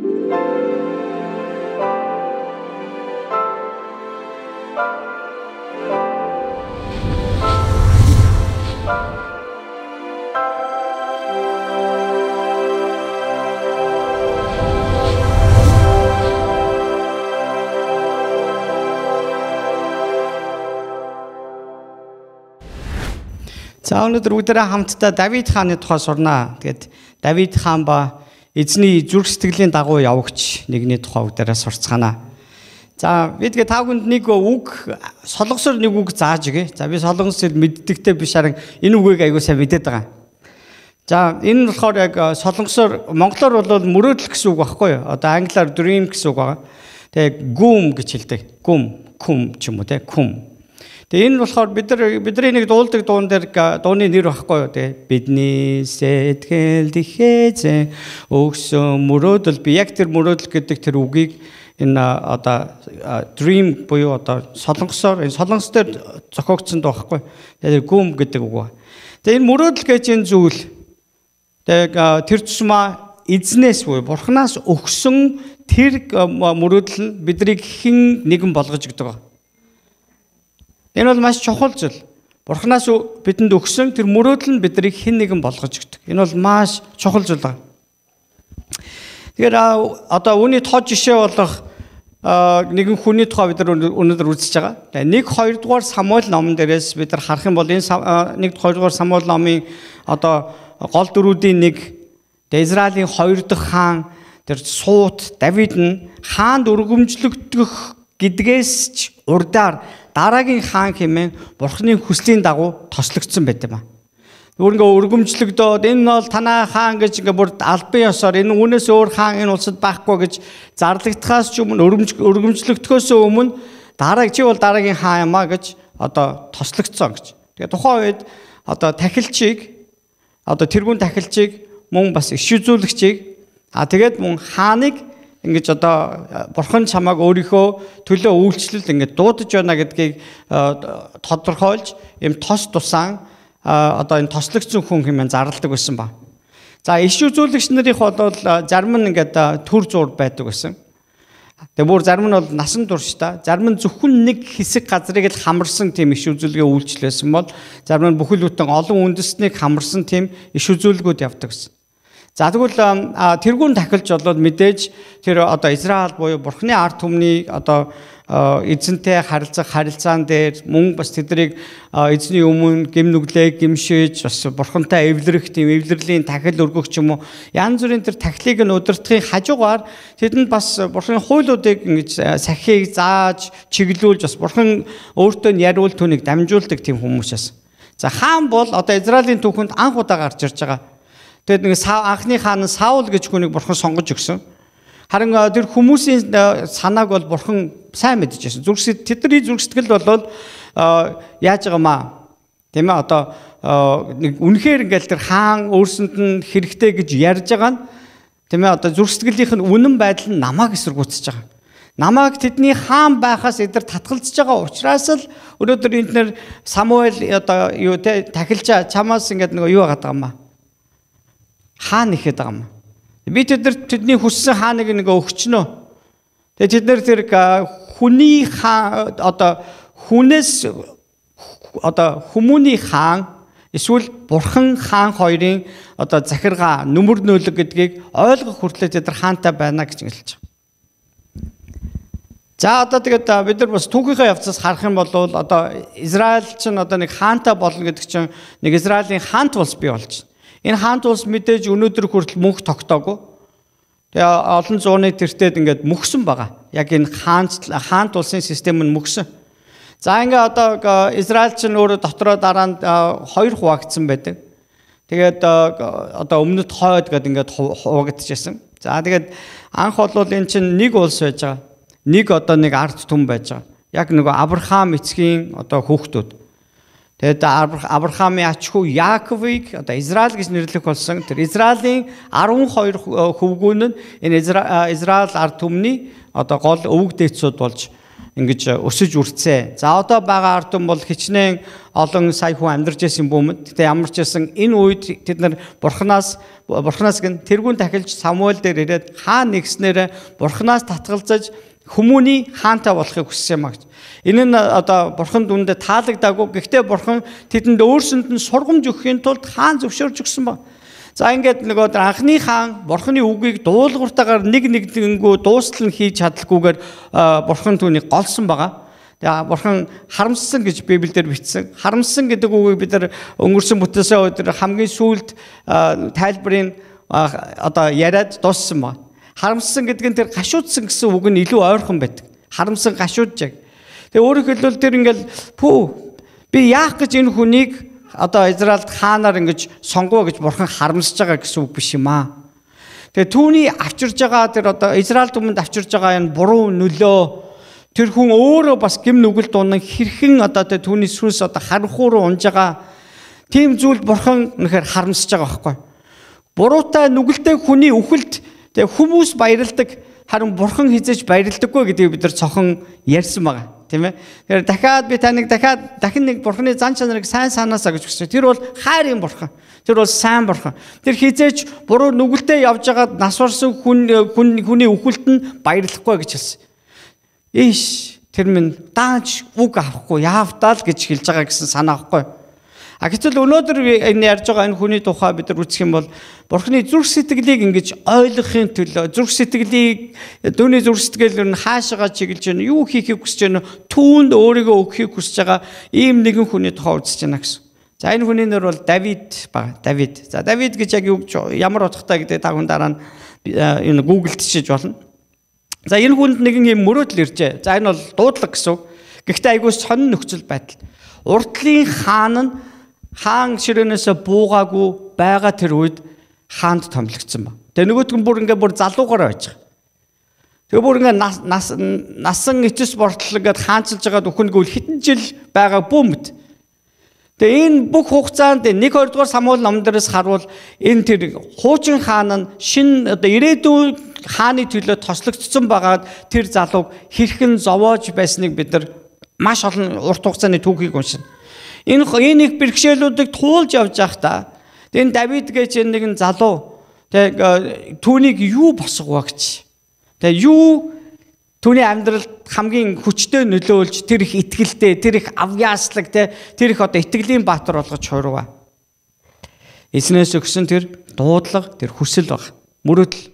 За өнөөдөр бүгдээрээ хамтдаа Давид хааны тухай сурнаа. Тэгээд Давид хаан ба эзний зүрх сэтгэлийн дагуу явагч нэгний тухай үг дараа сурцгаана. За бид гээ тав хүнд нэг үг солонгосоор нэг үг зааж игэ. За би солонгос хэл мэддэгтэй биш харин энэ үгийг аягүй сайн мэдээд байгаа. За энэ нь болохоор яг э, солонгосоор монголоор бол мөрөөдөл гэсэн үг багхгүй юу? Одоо англиар dream гэсэн үг байгаа. Тэгээ гүм гэж хэлдэг. Гүм, күм ч юм уу те, күм. Тэгээ энэ нь болохоор бид нар бидний нэг дуулдаг дуун дээр дууны нэр багхгүй юу тэгээ бидний сэтгэл дихэзэн өгсөн мөрөөдөл би яг тэр мөрөөдөл гэдэг тэр үгийг энэ одоо dream буюу одоо солонгосоор энэ солонгос дээр зохиогдсон байхгүй. Тэгээд гүм гэдэг үг ба. Тэгээд энэ мөрөөдөл гэж энэ зүйл тэгээд тэр тусмаа эзнээс буюу бурхнаас өгсөн тэр мөрөөдөл нь биднийг хэн нэгэн болгож өгдөг. Энэ бол маш чухал жил. Бурханаас бидэнд өгсөн тэр мөрөөдөл нь биднийг хэн нэгэн болгож өгдөг. Энэ бол маш чухал жил байна. Тэгэхээр одоо үүний тод жишээ болох нэгэн хүний тухай бид нар өнөөдөр үзэж байгаа. Тэгээ 1 2 дугаар Самуэль номон дээрээс бид нар харах юм бол энэ 1 2 дугаар Самуэль номын одоо гол дөрүүдийн нэг Израилийн 2 дахь хаан тэр суут Давид нь хаанд өргөмжлөгдөх гэдгээс ч урдаар дараагийн хаан хэмээн бурхны хүслийн дагуу тослогдсон байт юм аа. Өөрөнгөө өргөмжлөгдөөд энэ нь бол танаа хаан гэж ингээ бүр албан ёсоор энэ үнээс өөр хаан энэ улсад байхгүй гэж зарлагдахаас ч өмнө өргөмжлөгдөхөөс өмнө дараагийн чи бол дараагийн хаан юм аа гэж одоо тослогдсон гэж. Тэгээ тухайн үед одоо тахилчийг одоо тэрүүн тахилчийг мөн бас иш үзүүлэгчийг а тэгээд мөн хааныг ингэж одоо э, бурхан чамааг өөрийнхөө төлөө үйлчлэл ингэж дуудаж байна гэдгийг э, тодорхойлж им тос тусан э, одоо энэ тослогцсон хүн хэмээн зарладаг байсан ба. За иш үзүүлэгч нарийнх бол зарим нь ингээд төр зур байдаг байсан. Тэгээ бүр зарим нь бол насан турш та зарим нь зөвхөн нэг хэсэг газрыг л хамарсан тийм иш үзүүлгээ үйлчлээсэн бол зарим нь бүхэл бүтэн олон үндэснийг хамарсан тийм иш үзүүлгүүд явдаг гэсэн. За тэгвэл тэрүүн тахилж болоод мэдээж тэр одоо Израиль буюу Бурхны ард түмний одоо эзэнтэй харилцах харилцаан дээр мөн бас тэднийг эзний өмнө гим нүглээ гимшээж бас бурхантай эвлэрэх тийм эвлэрлийн тахил өргөх ч юм уу янз бүрийн тэр тахилыг нь удирдахын хажуугаар тэдэнд бас бурханы хуулиудыг ингэж сахийг зааж чиглүүлж бас бурхан өөртөө нь яриул түүнийг дамжуулдаг тийм хүмүүс бас. За хаан бол одоо Израилийн түүхэнд анх удаа гарч ирж байгаа Тэгэд нэг анхны хаан Саул гэж хүнийг бурхан сонгож өгсөн. Харин тэр хүмүүсийн санааг бол бурхан сайн мэдчихсэн. Зүрхсэд тэдний зүрхсэтгэл бол яаж байгаамаа. Тийм ээ одоо нэг үнэхээр ингээл тэр хаан өөрсөнд нь хэрэгтэй гэж ярьж байгаа нь тийм ээ одоо зүрхсэтгэлийнх нь үнэн байдал нь намааг эсэргүүцэж байгаа. Намааг тэдний хаан байхаас эдгээр татгалзаж байгаа учраас л өнөөдөр энд нэр Самуэль одоо юу те тахилж чамаас ингээд нэг юу байгаа юм аа хаан ихэд байгаа юм. Би тэдэрт тэдний хүссэн хааныг нэг өгчнө. Тэгээ тэд нар тэр хүний хаан одоо хүнээс одоо хүмүүний хаан эсвэл бурхан хаан хоёрын одоо захиргаа нүмер нөлөг гэдгийг ойлгох хүртлээр тэд нар хаантай байна гэж хэлж байгаа. За одоо тэгээд бид нар бас түүхийнхээ явцаас харах юм бол одоо Израиль чинь одоо нэг хаантай болно гэдэг чинь нэг Израилийн хаант улс бий болж байна. Энэ хаант улс мэдээж өнөөдөр хүртэл мөнх тогтоогүй. Тэгээ олон зууны тэртет ингээд мөхсөн байгаа. Яг энэ хаант хаант улсын систем нь мөхсөн. За ингээ одоо Израиль ч өөрө дотроо дараа нь хоёр хуваагдсан байдаг. Тэгээд одоо өмнөд хойд гэдэг ингээд хуваагдчихсан. За тэгээд анх бол эн чинь нэг улс байж байгаа. Нэг одоо нэг ард түмэн байж байгаа. Яг нөгөө Авраам эцгийн одоо хүүхдүүд. Тэгээд Авраамын ач хүү Яаковыг одоо Израиль гэж нэрлэх болсон. Тэр Израилийн 12 э, хөвгүүн нь энэ э, Израиль ард түмний одоо гол өвөг дээдсүүд болж ингэж э, өсөж үрцээ. За одоо байгаа ард түмэн бол хичнээн олон сая хүн амьдарч байсан бүүмэд. Гэтэ ямар ч байсан энэ үед тэд нар бурхнаас бурхнаас гэн тэрүүн тахилж Самуэль дээр ирээд хаа нэгснээр бурхнаас татгалзаж хүмүүний хаантай болохыг хүссэн юм агч. Энэ нь одоо бурхан дүндээ таалагдаагүй. Гэхдээ бурхан тэдэнд өөрсөнд нь сургамж өгөхийн тулд хаан зөвшөөрж өгсөн байна. За ингээд нөгөө анхны хаан бурхны үгийг дуулууртаагаар нэг нэгдэнгүү дуустал нь хийж чадалгүйгээр бурхан түүнийг голсон байгаа. Тэгээ бурхан харамссан гэж Библиэлд бичсэн. Харамссан гэдэг үгийг бид нар өнгөрсөн бүтээсээ өдөр хамгийн сүүлд тайлбарын одоо яриад дууссан байна. Харамссан гэдэг нь тэр гашуудсан гэсэн үг нь илүү ойрхон байдаг. Харамсан гашуудж. Тэгээ өөрөөр хэлбэл тэр ингээл пүү би яах гэж энэ хүнийг одоо Израильд хаанаар ингэж сонгоо гэж бурхан харамсаж байгаа гэсэн үг биш юм аа. Тэгээ түүний авчирж байгаа тэр одоо Израиль түмэнд авчирж байгаа энэ буруу нөлөө тэр хүн өөрөө бас гим нүгэлд унан хэрхэн одоо тэ түүний сүнс одоо харанхуу руу унж байгаа тийм зүйл бурхан үнэхээр харамсаж байгаа байхгүй. Буруутай нүгэлтэй хүний үхэлд Тэгээ хүмүүс баярлдаг харин бурхан хизээч баярлдаггүй гэдгийг бид нар цохон ярьсан байгаа тийм ээ. Тэгэхээр дахиад би таныг дахиад дахин нэг бурханы зан чанарыг сайн санаасаа гэж хэлсэн. Тэр бол хайрын бурхан. Тэр бол сайн бурхан. Тэр хизээч буруу нүгэлтэд явж байгаад насварсан хүн хүн хүний үхэлт нь баярлахгүй гэж хэлсэн. Иш тэр минь дааж үг авахгүй яавтаа л гэж хэлж байгаа гэсэн санаа авахгүй. А гэтэл өнөөдөр энэ ярьж байгаа энэ хүний тухай бид нар үзэх юм бол Бурхны зүрх сэтгэлийг ингэж ойлгохын төлөө зүрх сэтгэлийг дүүний зүрх сэтгэл нь хаашаага чиглэж байна, юу хийхийг хүсэж байна, түүнд өөрийгөө өгөхийг хүсэж байгаа ийм нэгэн хүний тухай үзэж байна гэсэн. За энэ хүний нэр бол Давид ба Давид. За Давид гэж яг ямар утгатай гэдэг та хүн дараа нь энэ Google-д чиж болно. За энэ хүнд нэгэн юм мөрөөдөл иржээ. За энэ бол дуудлага гэсэн. Гэхдээ айгуус сонин нөхцөл байдал. Урдлын хаан нь хаан ширээнээс буугаагүй байгаа тэр үед хаанд томлогдсон ба. Тэгээ нөгөөтг нь бүр ингээд бүр залуугаар байж байгаа. Тэгээ бүр ингээд нас насан эцэс бортол ингээд хаанчилж байгаа дөхөнгөө хитэн жил байгаа бүүмт. Тэгээ энэ бүх хугацаанд 1 2 дугаар самуул номдроос харуул энэ тэр хуучин хаан нь шин оо ирээдүйн хааны төлөө тослогдсон байгаад тэр залууг хэрхэн зовоож байсныг бид нар маш олон урт хугацааны түүхийг уншина. Энэ энийг бэрхшээлүүдийг туулж явж байхдаа энэ Давид гэж нэгэн залуу тэг түүнийг юу босгов гэж. Тэг юу түүний амьдралд хамгийн хүчтэй нөлөөлж тэр их итгэлтэй, тэр их авьяаслаг те тэр их одоо итгэлийн баатар болгож хуурва. Эснээс өгсөн тэр дуудлага, тэр хүсэл баг. Мөрөөдөл.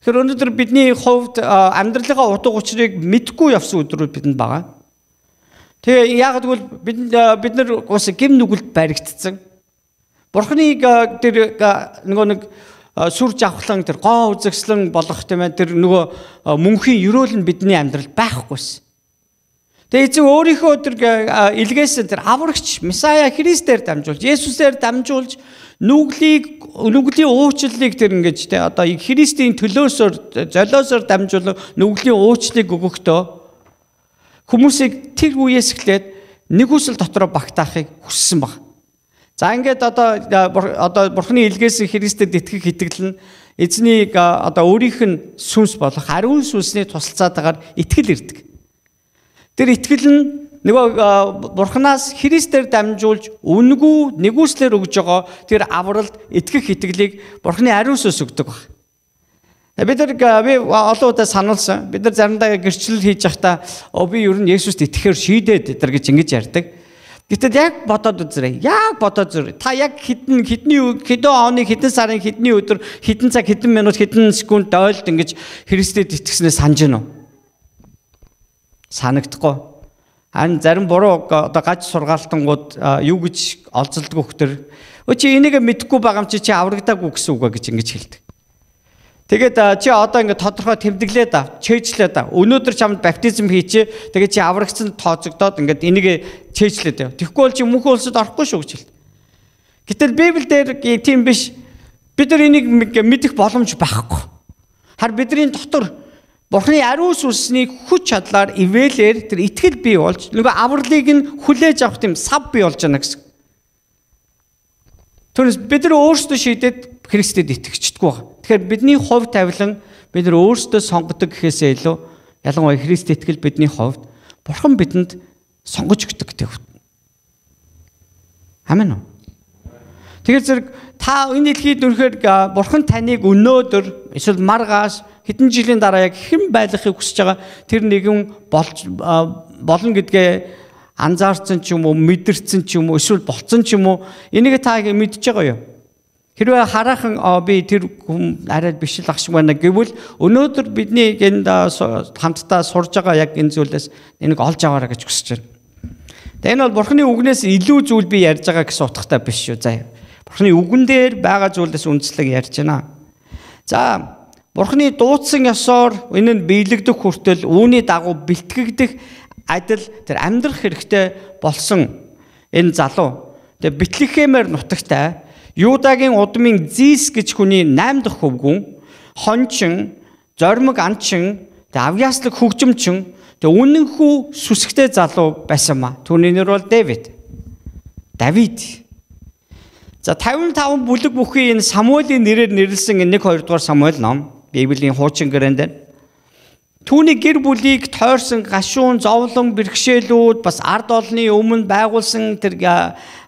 Тэгэхээр өнөөдөр бидний хувьд амьдралынхаа утга учирыг мэдгүй явсан өдрүүд бидэнд байгаа. Тэгээ яг тэгвэл бид э, бид нар бас гим нүгэлд баригдцсан. Бурхныг э, тэр э, нөгөө нэг сүр жавхлан тэр гоо үзэгслэн болох тийм ээ тэр нөгөө мөнхийн өрөөл нь бидний амьдралд байхгүйсэн. Тэгээ эзэн өөрийнхөө тэр илгээсэн тэр аврагч Месая Христээр дамжуулж, Есүсээр дамжуулж нүглийг нүглийн уучлалыг тэр ингэж тэ одоо Христийн төлөөсөөр золиосоор дамжуулан нүглийн уучлалыг өгөхдөө Хүмүүсийг тэр үеэс эхлээд нэг үсэл дотроо багтаахыг хүссэн баг. За ингээд одоо э, одоо бурхны илгээс Христэд итгэх итгэл нь эзнийг э, одоо өөрийнх нь сүнс болох ариун сүнсний тусалцаатайгаар итгэл ирдэг. Тэр итгэл нь нөгөө э, бурхнаас Христээр дамжуулж үнгүү нэгүслэр өгж байгаа тэр авралд итгэх итгэлийг бурхны ариун сүнс өгдөг байна. Э, бид нар э, би олон удаа сануулсан. Бид нар заримдаа гэрчлэл хийж байхдаа би ер нь Есүст итгэхээр шийдээд гэдэр гэж ингэж ярьдаг. Гэтэл яг бодоод үзээрэй. Яг бодоод зүр. Та яг хідэн хідний хэдэн оны хідэн сарын хідний өдөр хідэн цаг хідэн минут хідэн секунд ойлд ингэж Христэд итгэснээр санаж гинөө. Санагдахгүй. Харин зарим буруу одоо гаж сургаалтангууд юу гэж олзолдгоо хөтөр. Өө чи энийг мэдэхгүй байгаа юм чи чи аврагдаагүй гэсэн үг гэж ингэж хэлдэг. Тэгээд чи одоо ингээд тодорхой тэмдэглээд ав, чэйжлээд ав. Өнөөдөр чамд баптизм хийчээ. Тэгээд чи аврагцсан тооцогдоод ингээд энийг чэйжлээд ав. Тэгэхгүй бол чи мөнхөн улсад орохгүй шүү гэж хэл. Гэтэл Библиэл дээр тийм биш. Бид нар энийг мэдэх боломж байхгүй. Харин бидний дотор Бурхны ариун сүнсний хүч чадлаар ивэлэр тэр итгэл бий болж нөгөө авралыг нь хүлээж авах тийм сав бий болж байна гэсэн. Түүнээс бид нар өөрсдөө шийдээд Христэд итгэждэггүй байна. Тэгэхээр бидний хувь тавилан бид нар өөрсдөө сонгодог гэхээсээ илүү ялангуяа Христ итгэл бидний хувьд Бурхан бидэнд сонгож өгдөг гэдэг үг. Амин уу? Тэгэхээр зэрэг та энэ дэлхийд өрхөөр бурхан таныг өнөөдөр эсвэл маргаас хэдэн жилийн дараа яг хэн байхыг хүсэж байгаа тэр нэгэн болж болно гэдгээ анзаарсан ч юм уу мэдэрсэн ч юм уу эсвэл болцсон ч юм уу энийг та мэдж байгаа юу? Хэрвээ хараахан би тэр хүн арай биш л ах шиг байна гэвэл өнөөдөр бидний энд хамтдаа сурж байгаа яг энэ зүйлээс энийг олж аваарай гэж хүсэж байна. Тэгээ энэ бол бурхны үгнээс илүү зүйл би ярьж байгаа гэсэн утгатай биш шүү заа. Бурхны үгэн дээр байгаа зүйлээс үндэслэг ярьж байна. За бурхны дуудсан ёсоор энэ нь биелэгдэх хүртэл үүний дагуу бэлтгэгдэх адил тэр амьдрах хэрэгтэй болсон энэ залуу. Тэгээ битлэхэмээр нутагтай Юудагийн удмын Зис гэж хүний 8 дахь хөвгүн хончин, зоримог анчин, тэг авьяаслаг хөгжимчин, тэг үнэнхүү сүсгтэй залуу байсан маа. Түүний нэр бол Дэвид. Давид. За 55 бүлэг бүхий энэ Самуэлийн нэрээр нэрлсэн энэ 1 2 дугаар Самуэль ном Библийн хуучин гэрэн дээр Түүний гэр бүлийг тойрсон гашуун, зовлон, бэрхшээлүүд бас ард олны өмнө байгуулсан тэр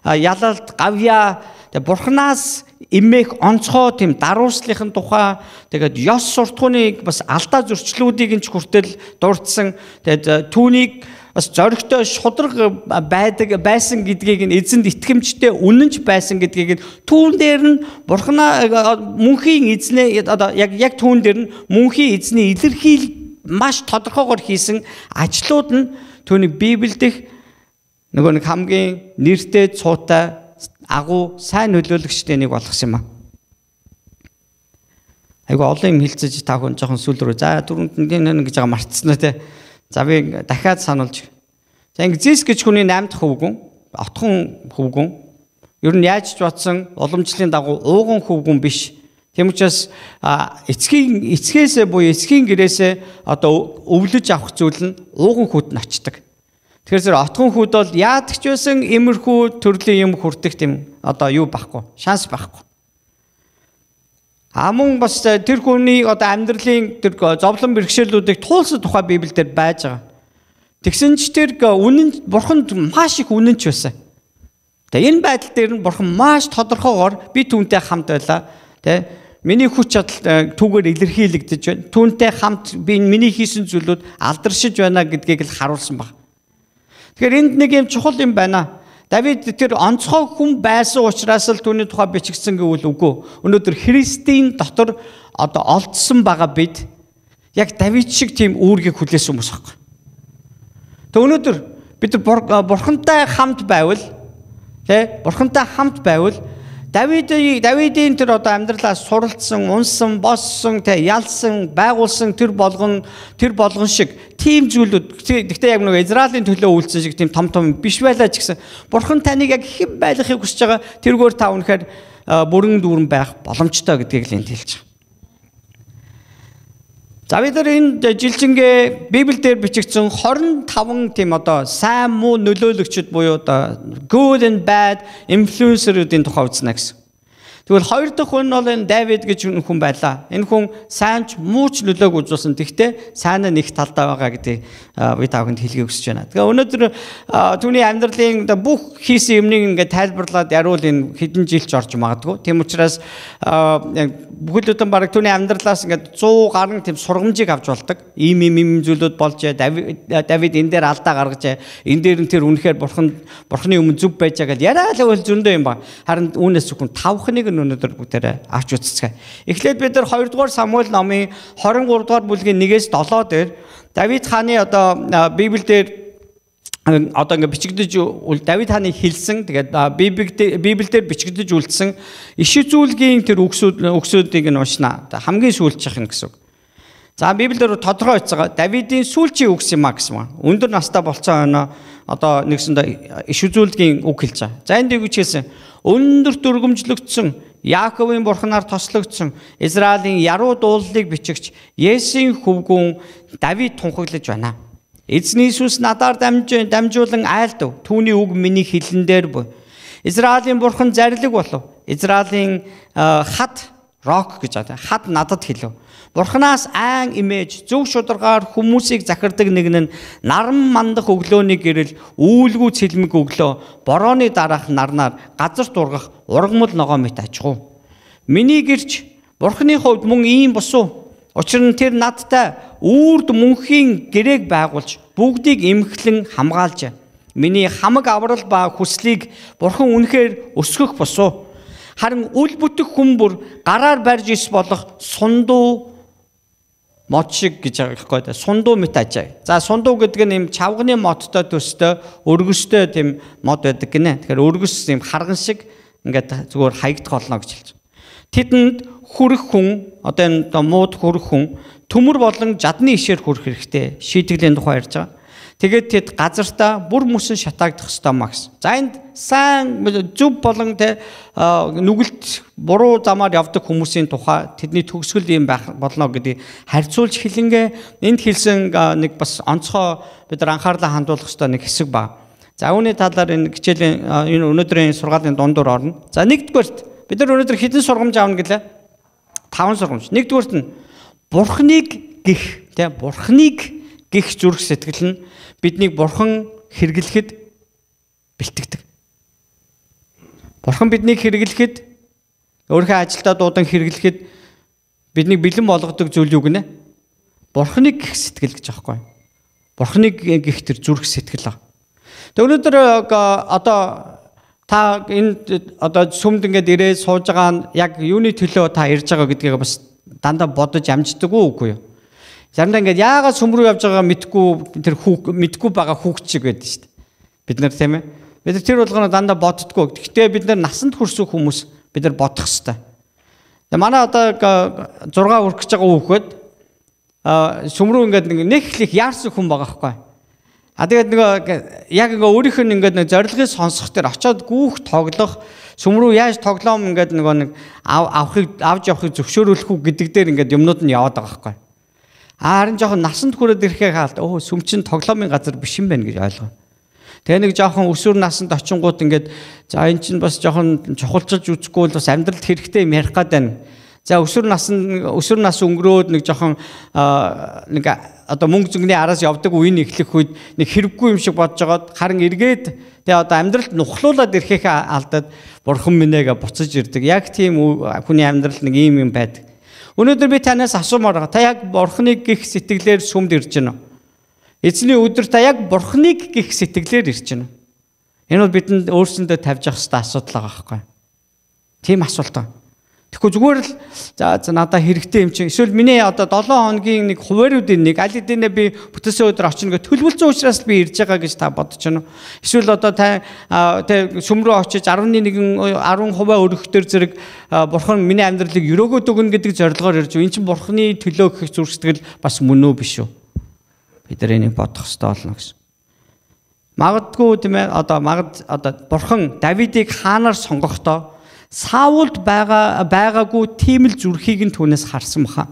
ялалт, гавья Тэгээ бурхнаас эмээх онцгой тийм дарууслахын тухай тэгээд ёс суртахууныг бас алдаа зөрчлүүдийг нь ч хүртэл дурдсан. Тэгээд э, түүнийг бас зоригтой шудраг э, байдаг байсан гэдгийг нь эзэнд итгэмжтэй үнэнч байсан гэдгийг нь түүн дээр нь бурхнаа э, мөнхийн эзнээ одоо яг яг түүн дээр нь мөнхийн эзний илэрхийл маш тодорхойгоор хийсэн ажлууд нь түүний библиэдх нөгөө нэг хамгийн нэртэй цуутай агуу сайн нөлөөлөгчтэй нэг болгосон юм аа. Айгу олон юм хилцэж та хүн жоохон сүүл рүү за дөрөнд нь гэж байгаа мартснаа те. За би дахиад сануулж. За Зис гэж хүний 8 дахь хөвгүн, отхон хөвгүн. Ер нь яаж ч батсан уламжлалын дагуу ууган хөвгүн биш. Тэм учраас эцгийн эцгээсээ буюу эцгийн гэрээсээ одоо өвлөж авах зүйл нь ууган хүтэн очдог. Тэгэхээр зэрэг отхон хүүд бол яадаг ч байсан имерхүү төрлийн юм хүртэх юм одоо юу байхгүй шанс байхгүй. А мөн бас э, тэр хүний одоо амьдралын тэр э, зовлон бэрхшээлүүдийг туулсан тухай Библиэлд байж байгаа. Тэгсэн ч тэр э, үнэн бурханд маш их үнэн ч байсан. Тэгээ энэ байдал дээр нь бурхан маш тодорхойгоор би түүнтэй хамт байлаа. Тэ миний хүч чадал түүгээр илэрхийлэгдэж байна. Түүнтэй хамт би миний хийсэн зүйлүүд алдаршиж байна гэдгийг л харуулсан баг. Тэгэхээр энд нэг юм чухал юм байна. Давид тэр онцгой хүн байсан учраас л түүний тухай бичигдсэн гэвэл үгүй. Өнөөдөр Христийн дотор одоо олдсон байгаа бид яг Давид шиг тийм үүргийг хүлээсэн хүмүүс байхгүй. Тэг өнөөдөр бид бурхантай хамт байвал Тэ бурхантай хамт байвал Давидыг Давидын тэр одоо амьдралаас суралцсан, унсан, боссон, тэ ялсан, байгуулсан тэр болгон тэр болгон шиг тийм зүйлүүд гэхдээ яг нэг Израилийн төлөө үйлсэн шиг тийм том том биш байлаа ч гэсэн Бурхан таныг яг хэн байхыг хүсэж байгаа тэргээр та үнэхээр бүрэн дүүрэн байх боломжтой гэдгийг л энд хэлж байгаа. За бид нар энэ жилжингээ Библиэлд бичигдсэн 25 тийм одоо сайн муу нөлөөлөгчд буюу одоо good and bad influencer-уудын тухай үзнэ гэсэн. Тэгвэл хоёр дахь хүн бол энэ Давид гэж хүн байлаа. Энэ хүн сайнч мууч нөлөөг үзүүлсэн. Тэгтээ сайн нь их талдаа байгаа гэдэг би та бүхэнд хэлгийг өсөж байна. Тэгээ өнөөдөр түүний амьдралын бүх хийсэн юмнийг ингээд тайлбарлаад яривал энэ хэдэн жил ч орж магадгүй. Тийм учраас бүхэл бүтэн баг түүний амьдралаас ингээд 100 гаруй тийм сургамжийг авч болдог. Ийм ийм ийм зүйлүүд болж Давид энэ дээр алдаа гаргаж энэ дээр нь тэр үнэхээр бурхан бурханы өмнө зүв байж байгаа гэж яриа л зөв зөндөө юм ба. Харин үүнээс зөвхөн тавхныг нь нь өнөөдөр бүгдээрээ авч үзцгээе. Эхлээд бид нар 2 дугаар Самуэль номын 23 дугаар бүлгийн 1-ээс 7 дээр Давид хааны одоо Библиэлд одоо ингээ бичигдэж Давид хааны хэлсэн тэгээд Библиэлд бичигдэж үлдсэн иши зүйлгийн тэр өгсүүд өгсүүдийг нь уншнаа. Хамгийн сүүлчийнх нь гэсэн. За Библиэлд тодорхой байцгаа Давидын сүүлчийн өгс юм а гэсэн маа. Өндөр настай болцсон хойно одоо нэгсэндээ иш үзүүлдгийн үг хэлж байгаа. За энд юу гэж хэлсэн? Өндөр дүргэмжлэгдсэн Яаковын бурхнаар тослогдсон Израилийн яруу дууллыг бичигч Есийн хөвгүүн Давид тунхаглаж байна. Эзний Иесус надаар дамжин дамжуулан айлдав. Түүний үг миний хилэн дээр бо. Израилийн бурхан зарлиг болов. Израилийн хад рок гэж байна. Хад надад хэлв. Бурханаас айн имэж зөв шударгаар хүмүүсийг захирдаг нэгэн нь наран мандах өглөөний гэрэл үүлгүү цэлмэг өглөө борооны дараах нарнаар газар дургах ургамал ногоо мэт аж ахуй. Миний гэрч Бурханы хувьд мөн ийм босуу. Учир нь тэр надтай үрд мөнхийн гэрээг байгуулж бүгдийг эмхлэн хамгаалж миний хамаг аврал ба хүслийг Бурхан үнэхээр өсгөх босуу. Харин үл бүтэх хүмүүр гараар барьж ис болох сундуу мод шиг гэж ярихгүй да сундуу мэт ажаа. За сундуу гэдэг нь юм чавганы модтой төстэй өргөстэй тийм мод байдаг гинэ. Тэгэхээр өргөс юм харган шиг ингээд зүгээр хаягдах болно гэж хэлж байна. Тэдэнд хүрх хүн одоо энэ мууд хүрх хүн төмөр болон жадны ишээр хүрх хэрэгтэй. Шийтгэлийн тухай ярьж байгаа. Тэгээд тэд газартаа бүр мөсөн шатаагдах ёстой маа гэсэн. За энд сайн зөв болон тэ нүгэлт буруу замаар явдаг хүмүүсийн тухай тэдний төгсгөл юм байх болно гэдэг харьцуулж хэлэнгээ энд хэлсэн нэг бас онцгой бид нар анхаарлаа хандуулах ёстой нэг хэсэг ба. За үүний талаар энэ хичээлийн энэ өнөөдрийн сургаалын дундуур орно. За нэгдүгээрт бид нар өнөөдөр хэдэн сургамж авна гэлээ? 5 сургамж. Нэгдүгээрт нь бурхныг гих, тэ бурхныг гих зүрх сэтгэл нь биднийг бурхан хэрэглэхэд бэлтгэдэг. Бурхан биднийг хэрэглэхэд өөрийнхөө ажилдаа дуудан хэрэглэхэд биднийг бэлэн болгодог зүйл юу гинэ? Бурханыг гих сэтгэл гэж аахгүй. Бурханыг гих тэр зүрх сэтгэл аа. Тэг өнөөдөр э, одоо та энэ одоо сүмд ингээд ирээд сууж байгаа нь яг юуны төлөө та ирж байгаа гэдгийг бас дандаа бодож амждаг уу үгүй юу? Заримдаа ингээд яагаад сүм рүү явж байгаа мэдгүй тэр хүүг мэдгүй байгаа хүүхд чиг байдаг шүү дээ. Бид нар тийм ээ. Бид тэр болгоно дандаа боддгоо. Гэхдээ бид нар насанд хүрсэн хүмүүс бид нар бодох хэвээр. Тэгээ манай одоо 6 үргэж байгаа хүүхэд сүм рүү ингээд нэг их их яарсан хүн байгаа байхгүй. А тэгээд нөгөө яг ингээ өөрийнх нь ингээд нэг зорилгыг сонсох тэр очиод гүүх тоглох сүм рүү яаж тоглоом ингээд нөгөө нэг авахыг авж явахыг зөвшөөрөх үү гэдэг дээр ингээд юмнууд нь яваад байгаа байхгүй. Харин жоохон насанд хүрээд ирэхээ хаалт. Өө сүмчин тоглоомын газар биш юм байна гэж ойлгоо. Тэгээ нэг жоохон өсвөр насанд очингууд ингээд за эн чинь бас жоохон чухалчилж үзэхгүй бол бас амьдралд хэрэгтэй юм ярих гад байна. За өсвөр насанд өсвөр нас өнгөрөөд нэг жоохон нэг одоо мөнгө зөнгөний араас явдаг үе нь эхлэх үед нэг хэрэггүй юм шиг бодож байгаад харин эргээд тэгээ одоо амьдралд нухлуулаад ирэхээ алдаад бурхан минь эгэ буцаж ирдэг. Яг тийм хүний амьдрал нэг ийм юм байдаг. Өнөөдөр би танаас асуумаар байгаа. Та яг бурхныг гих сэтгэлээр сүмд ирж гэнэ. Эзний өдөр та яг бурхныг гих сэтгэлээр ирж гэнэ. Энэ бол бидэнд өөрсөндөө тавьж явах хэвээр асуудал байгаа байхгүй. Тийм асуулт байна. Тэгэхгүй зүгээр л за за надаа хэрэгтэй юм чинь эсвэл миний одоо 7 хоногийн нэг хуваарьуудын нэг аль хэдийнэ би бүтээсэн өдөр очно гэх төлөвлөсөн учраас би ирж байгаа гэж та бодож байна уу? Эсвэл одоо та тэ сүм рүү очиж 11 10% өргөхдөр зэрэг бурхан миний амьдралыг өрөөгөө дүгнэ гэдэг зорилгоор ирж байна. Энэ чинь бурханы төлөө гэх зуршдгэл бас мөн үү биш үү? Бид нар энийг бодох хэрэгтэй болно гэсэн. Магадгүй тийм ээ одоо магад одоо бурхан Давидыг хаанаар сонгохдоо Саулд байгаа байгаагүй тийм л зүрхийг нь түүнээс харсан баха.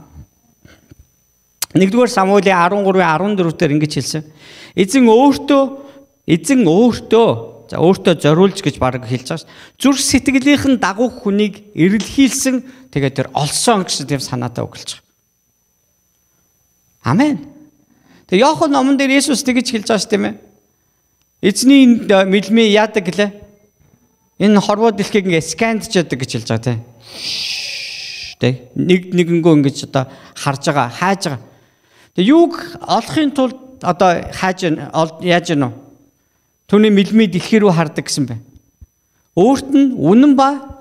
Нэгдүгээр Самуэлийн 13-ийн 14-д ингэж хэлсэн. Эзэн өөртөө эзэн өөртөө за өөртөө зориулж гэж баг хэлж байгаа ш. Зүрх сэтгэлийнх нь дагуу хүнийг эрэлхийлсэн тэгээд тэр олсон гэсэн тийм санаатай өгүүлж байгаа. Амен. Тэгээ Иохан номон дээр Есүс тэгж хэлж байгаа ш тийм ээ. Эзний э, мэлмээ яадаг гэлээ. Энэ хорвоо дэлхийг ингээ сканд чаддаг гэж хэлж байгаа тийм. Тэг. Нэг нэгэнгөө ингэж одоо харж байгаа, хааж байгаа. Тэг юуг олохын тулд одоо хааж яаж гэнэ үү? Төвний мэлмий дэлхий рүү хардаг гэсэн бэ. Өөрт нь үнэн ба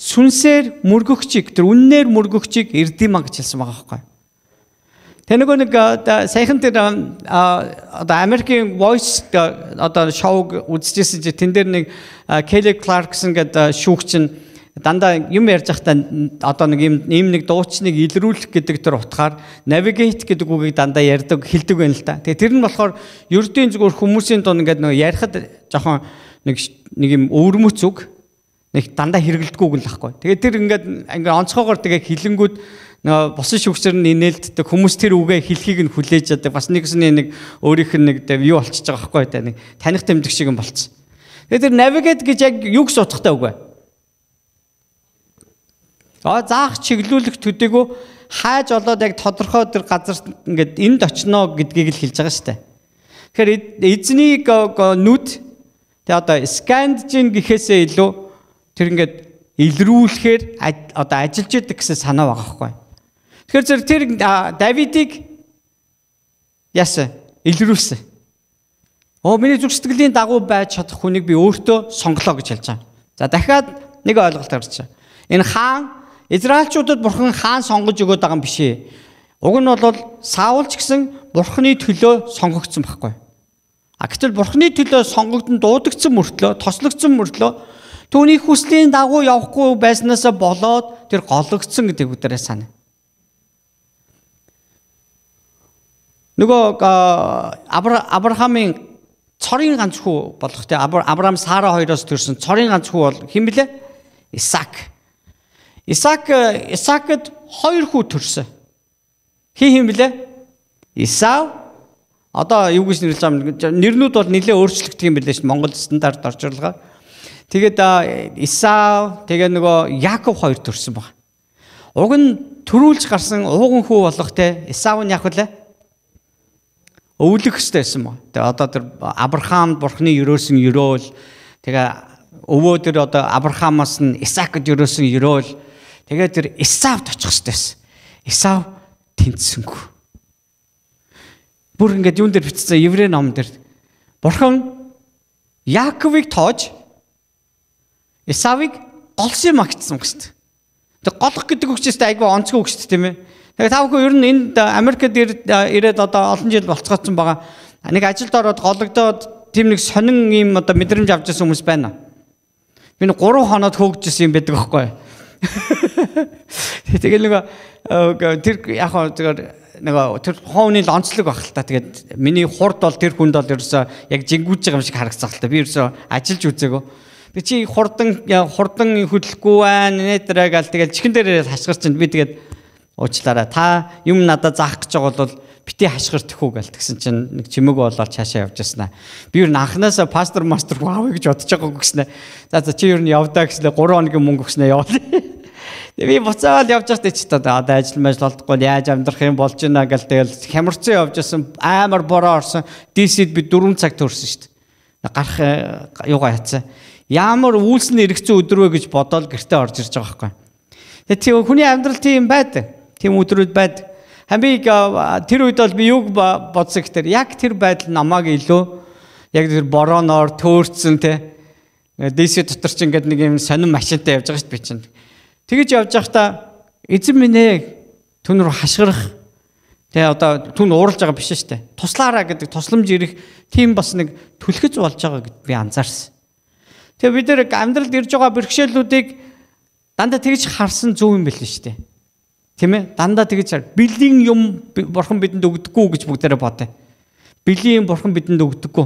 сүнсээр мөргөгчийг тэр үннээр мөргөгчийг эрдэм а гэж хэлсэн байгаа байхгүй юу? Тэр нөгөө нэг э, саяхан тэр э, одоо Америкийн Voice одоо шоуг үзчихсэн чи тэн дээр нэг э, Kelly Clarkson гэдэг шүүгч нь дандаа юм ярьж байхдаа одоо нэг юм ийм нэг дуучныг илрүүлэх гэдэг тэр утгаар navigate гэдэг үгийг дандаа ярьдаг хэлдэг байна л та. Тэгээ тэр нь болохоор ердийн зүгээр хүмүүсийн дунд ингээд нөгөө ярихад жоохон нэг нэг юм өвөрмөц үг нэг дандаа хэрэгэлдэггүй гэнэ л байхгүй. Тэгээ тэр ингээд ингээд онцгойгоор тэгээ хилэнгүүд босон шүгчээр нь инээлддэг хүмүүс тэр үгээ хэлхийг нь хүлээж яадаг бас нэгсний нэг өөрийнх нь нэг юу болчихж байгаа байхгүй та нэг таних тэмдэг шиг юм болцсон. Тэгээд тэр навигат гэж яг юг суудахтай үг бай. А заах чиглүүлэх төдийгөө хааж олоод яг тодорхой тэр газарт ингээд энд очино гэдгийг л хэлж байгаа штэ. Тэгэхээр эзнийг нүд тэгээ одоо сканд жин гэхээсээ илүү тэр ингээд илрүүлэхээр одоо ажиллаж идэг гэсэн санаа байгаа хгүй. Тэгэхээр зэрэг тэр Давидыг яасан илрүүлсэн. Оо миний зүг сэтгэлийн дагуу байж чадах хүнийг би өөртөө сонглоо гэж хэлж байгаа. За дахиад нэг ойлголт гарч байна. Энэ хаан Израильчуудад бурхан хаан сонгож өгөөд байгаа юм биш ээ. Уг нь бол Саул ч гэсэн бурханы төлөө сонгогдсон байхгүй. А гэтэл бурханы төлөө сонгогдсон дуудагдсан мөртлөө, тослогдсон мөртлөө түүний хүслийн дагуу явахгүй байснаасаа болоод тэр гологдсон гэдэг үгээрээ санаа. нөгөө Авраамын цорын ганц хүү болох те Авраам Сара хоёроос төрсэн цорын ганц хүү бол хэн блэ? Исаак. Исаак э, Исаакд хоёр хүү төрсэн. Хин хин блэ? Исав одоо юу гэж нэрлэж байгаа юм нэрнүүд бол нэлээ өөрчлөгдөж юм билээ шүү Монгол стандарт орчуулгаар. Тэгээд Исав тэгээ нөгөө Яаков хоёр төрсэн баг. Уг нь төрүүлж гарсан ууган хүү болох те Исав нь яг үлээ өвлөх хэрэгтэй байсан баг. Тэгээ одоо тэр Авраамд бурхны ерөөсөн ерөөл тэгээ өвөө тэр одоо Авраамаас нь Исаакд ерөөсөн ерөөл тэгээ тэр Исавд очих хэрэгтэй байсан. Исав тэнцсэнгүй. Бүр ингээд юун дээр бичсэн Еврей ном дээр бурхан Яаковыг тоож Исавыг голсын магтсан гэсэн. Тэг голох гэдэг үг ч гэсэн айгүй онцгой үг шүү дээ тийм ээ. Тэгээ та бүхэн ер нь энд э, Америкт э, ирээд одоо олон жил болцгоодсон байгаа. Нэг ажилд ороод гологдоод тэм нэг сонин ийм одоо мэдрэмж авч ирсэн хүмүүс байна. Би нэг 3 хоноод хөөгдөж исэн юм байдаг аахгүй. Тэгэл нөгөө э, тэр яг хоо зүгээр нөгөө тэр хооны л онцлог баг л та. Тэгээд миний хурд бол тэр хүнд бол ерөөсөө яг жингүүж байгаа юм шиг харагцсан л та. Би ерөөсөө ажиллаж үзээгөө. Тэг чи хурдан хурдан хөдлөхгүй байна. Нэ дээрээ гал тэгэл чихэн дээрээ хашгирч чинь би тэгээд Уучлаарай. Та юм надад заах гэж байгаа бол бити хашгир тэхүү гэл тэгсэн чинь нэг чимэг болоод цаашаа явж яснаа. Би юу анханасаа пастор мастер аавь гэж бодож байгаагүй гэснэ. За за чи юу нь явдаа гэснэ 3 хоногийн мөнгө өгснэ яваа. Тэгээ би буцаад явж байхдаа ч одоо ажил мэл олдохгүй яаж амьдрах юм болж байна гэл тэгэл хямрцэн явж исэн амар бороо орсон. DC-д би 4 цаг төрсөн шүү дээ. Гарах э, юугаа яцсан. Ямар үйлснэ эргэцэн өдрөө гэж бодоол гэртээ орж ирж байгаа байхгүй. Тэгээ тийм хүний амьдрал тийм байдаг тийм өдрүүд байдаг. Хамгийн э, тэр үед бол би юг бодсон гэхээр яг тэр байдал намайг илүү яг тэр борооноор төөрцөн те дэсэ дотор ч ингээд нэг юм сонин машинтай явж байгаа шүү дээ би чинь. Тэгэж явж байхдаа эзэн минь ээ түн рүү хашгирах те одоо түн ууралж байгаа биш шүү дээ. Туслаараа гэдэг тусламж ирэх тийм бас нэг түлхэц болж байгаа гэд би анзаарсан. Тэгээ бид нэг амьдралд ирж байгаа бэрхшээлүүдийг дандаа тэгж харсан зөв юм биш л шүү дээ Тийм ээ? Дандаа тэгэж чар. Бэлгийн юм бурхан бидэнд өгдөггүй гэж бүгдээрээ бодъё. Бэлгийн юм бурхан бидэнд өгдөггүй.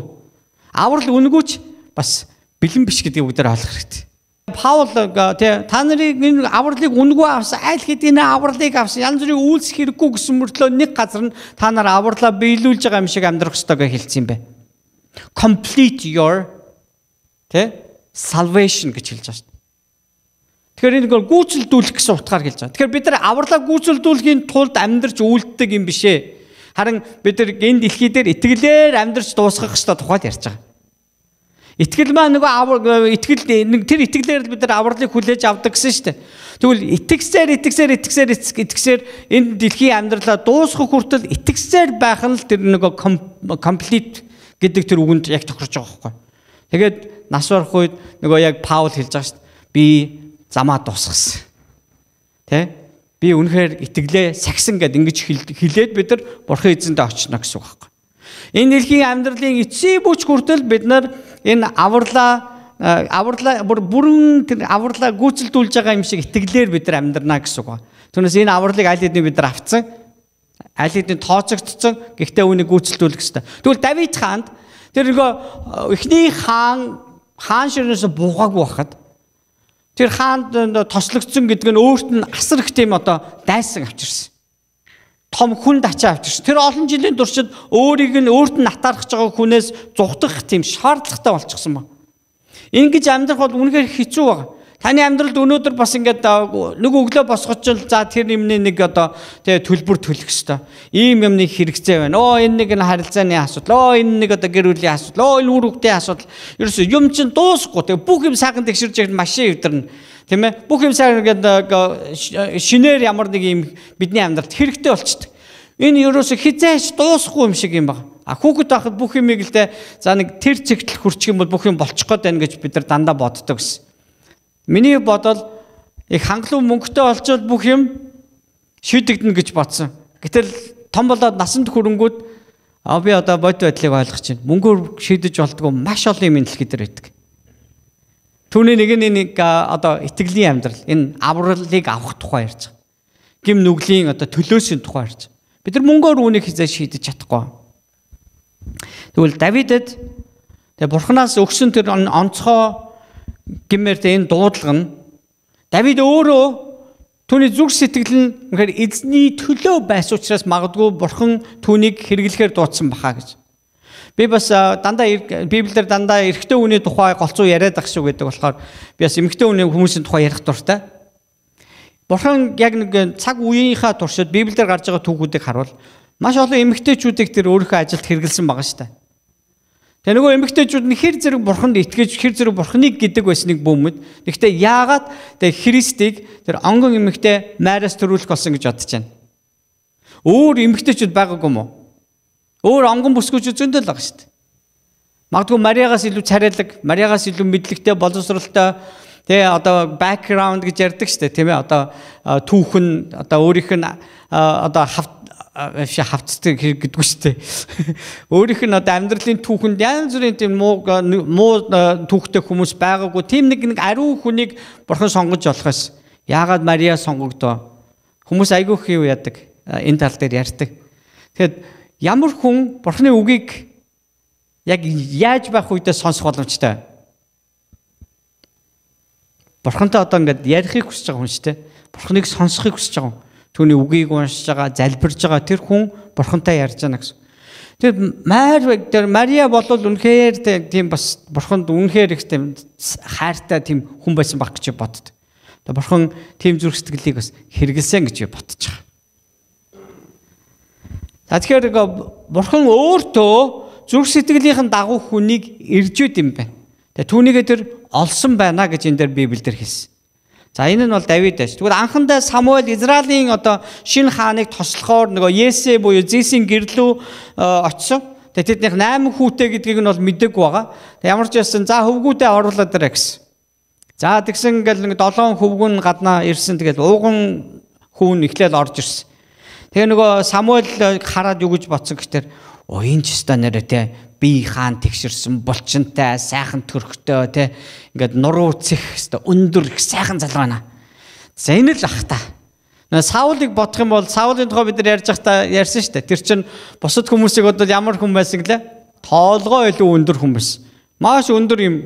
Аврал үнгүүч бас бэлэн биш гэдэг бүгдээрээ ойлгох хэрэгтэй. Паул тий та нарыг энэ авралыг үнгүү авсан аль хэдийн авралыг авсан янз бүрийн үйлс хэрэггүй гэсэн мөртлөө нэг газар нь та нар авралаа биелүүлж байгаа юм шиг амьдрах ёстой гэж хэлсэн юм бэ. Complete your тий salvation гэж хэлж байгаа шүү. Тэгэхээр энэ бол гүйцэлдүүлэх гэсэн утгаар хэлж байгаа. Тэгэхээр бид нар авралаа гүйцэлдүүлэхийн тулд амьдарч үлддэг юм бишээ. Харин бид нар энэ дэлхий дээр итгэлээр амьдарч дуусгах ёстой тухайд ярьж байгаа. Итгэл маань нөгөө авар итгэл нэг тэр итгэлээр л бид нар авралыг хүлээж авдаг гэсэн шүү дээ. Тэгвэл итгэсээр итгэсээр итгэсээр итгэсээр энэ дэлхийн амьдралаа дуусгах хүртэл итгэсээр байх нь л тэр нөгөө комплит гэдэг тэр үгэнд яг тохирж байгаа байхгүй. Тэгээд нас барах үед нөгөө яг Паул хэлж байгаа шүү дээ. Би замаа дуусгасан. Тэ? Би үнэхээр итгэлээ сагсан гэд ингэж хэлээд бид нар Бурхан эзэндээ очно гэсэн үг байхгүй. Энэ дэлхийн амьдралын эцсийн бүч хүртэл бид нар энэ авралаа авралаа бүр бүрэн тэр авралаа гүйцэлдүүлж байгаа юм шиг итгэлээр бид нар амьдрна гэсэн үг. Түүнээс энэ авралыг аль хэдийн бид нар авцсан. Аль хэдийн тооцогдсон. Гэхдээ үүнийг гүйцэлдүүлэх хэрэгтэй. Тэгвэл Давид хаанд тэр нөгөө эхний хаан хаан ширнээс бугаагүй байхад тэр хаанд тослогдсон гэдэг нь өөрт нь асар их тийм одоо дайсан авчирсан. Том хүнд ачаа авчирсан. Тэр олон жилийн туршид өөрийг нь өөрт нь натаархж байгаа хүнээс зүхтах тийм шаардлагатай болчихсон ба. Ингиж амьдрах бол үнэхээр хэцүү байна. Таны амьдралд өнөөдөр бас ингээд даваагүй. Нэг өглөө босгоч л за тэр юмны нэг одоо тэгээ төлбөр төлөх хэвээр. Ийм юмны хэрэгцээ байна. Оо энэ нэг нь харилцааны асуудал. Оо энэ нэг одоо гэр бүлийн асуудал. Оо энэ үр хөвгтийн асуудал. Ерөөсөө юм чинь дуусахгүй. Тэгээ бүх юм сайхан тэгширж ирэх машин өвдөрнө. Тийм ээ. Бүх юм сайхан ингээд шинээр ямар нэг юм бидний амьдралд хэрэгтэй болчихдээ. Энэ ерөөсөө хизээч дуусахгүй юм шиг юм байна. А хүүхэд байхад бүх юмыг л тэ за нэг тэр чигтэл хүрчих юм бол бүх юм болчих гээд байна гэж бид нар дандаа боддог гэсэн. Миний бодол их хангалуун мөнгөтэй олжвол бүх юм шийдэгдэнэ гэж бодсон. Гэтэл том болоод насанд хүрэнгүүт аа би одоо бод байдлыг ойлгож чинь мөнгөөр шийдэж болдгоо маш олон юм дэлхий дээр байдаг. Түүний нэг нь нэг одоо итгэлийн амьдрал энэ авралыг авах тухай ярьж байгаа. Гим нүглийн одоо төлөөсийн тухай ярьж. Бид нар мөнгөөр үүнийг хизээ шийдэж чадахгүй. Тэгвэл Давидэд тэгээ бурхнаас өгсөн тэр онцгой гэмээр энэ дуудлага нь Давид өөрөө түүний зүрх сэтгэл нь үнэхээр эзний төлөө байсан учраас магадгүй бурхан түүнийг хэрэглэхээр дуудсан баха гэж. Би бас дандаа Библиэлд дандаа эрэгтэй хүний тухай голцоо яриад ах шүү гэдэг болохоор би бас эмэгтэй хүний хүмүүсийн тухай ярих дуртай. Бурхан яг нэг цаг үеийнхаа туршид Библиэлд гарч байгаа түүхүүдийг харуул. Маш олон эмэгтэйчүүдийг тэр өөрийнхөө ажилд хэрэгэлсэн байгаа шүү дээ. Тэгээ нөгөө эмгтээчүүд нь хэр зэрэг бурханд итгэж хэр зэрэг бурханыг гэдэг байсныг бөөмөд. Гэхдээ яагаад тэгээ Христийг тэр онгон эмгтээ найраас төрүүлэх болсон гэж бодож байна. Өөр эмгтээчүүд байгаагүй мó. Өөр онгон бүсгүүч зөндөл байгаа шүү дээ. Магадгүй Мариагаас илүү царайлаг, Мариагаас илүү мэдлэгтэй, боловсралтай Тэ одоо background гэж ярьдаг шүү дээ тийм ээ одоо түүхэн одоо өөрийнх нь одоо хавт авши хавцдаг хэрэг гэдгүй шүү дээ. Өөрийнх нь одоо амьдралын түүхэнд янз бүрийн тийм муу муу түүхтэй хүмүүс байгаагүй. Тим нэг нэг ариун хүнийг бурхан сонгож болохоос. Яагаад Мариа сонгогдоо? Хүмүүс айгүй хийв яадаг. Энэ тал дээр ярьдаг. Тэгэхэд ямар хүн бурханы үгийг яг яаж байх үедээ сонсох боломжтой. Бурхантай одоо ингээд ярихыг хүсэж байгаа хүн шүү дээ. Бурханыг сонсохыг хүсэж байгаа хүн. Түүний үгийг уншиж байгаа, залбирж байгаа тэр хүн бурхантай ярьж байна гэсэн. Тэгэд Мари дээр Мария бол үнэхээр тийм бас бурханд үнэхээр их тийм хайртай тийм хүн байсан баг гэж бодд. Тэгээ бурхан тийм зүрх сэтгэлийг бас хэрэгэлсэн гэж бодож байгаа. За тэгэхээр бурхан өөртөө зүрх сэтгэлийнхэн дагуу хүнийг иржүүд юм байна. Тэгээ түүнийгээ тэр олсон байна гэж энэ дээр Библиэлд хэлсэн. За энэ нь бол Давид байж. Тэгвэл анхндаа Самуэль Израилийн одоо шин хааныг тослохоор нөгөө Есэ буюу Зисийн гэрлүү э, очсон. Тэгээ тэднийх 8 хүүтэй гэдгийг нь бол мэдээгүй байгаа. Тэг ямар ч байсан за хөвгүүдээ оруулаад ирэ гэсэн. За тэгсэн ингээл 7 хөвгүн гаднаа ирсэн. Тэгэл ууган хүүн эхлээл орж ирсэн. Тэгээ нөгөө Самуэль хараад юу гэж бодсон гэхтэр оо энэ ч ста нэрэ те бие хаан тэгшэрсэн булчинтай сайхан төрхтэй те ингээд нуруу цэх хэвээ өндөр их сайхан залуу байна. За энэ л ах та. Саулыг бодох юм бол Саулын тухай бид нар ярьж байхдаа ярьсан шүү дээ. Тэр чинь бусад хүмүүсийг бодвол ямар хүн байсан гэлээ? Тоолгоо илүү өндөр хүн байсан. Маш өндөр юм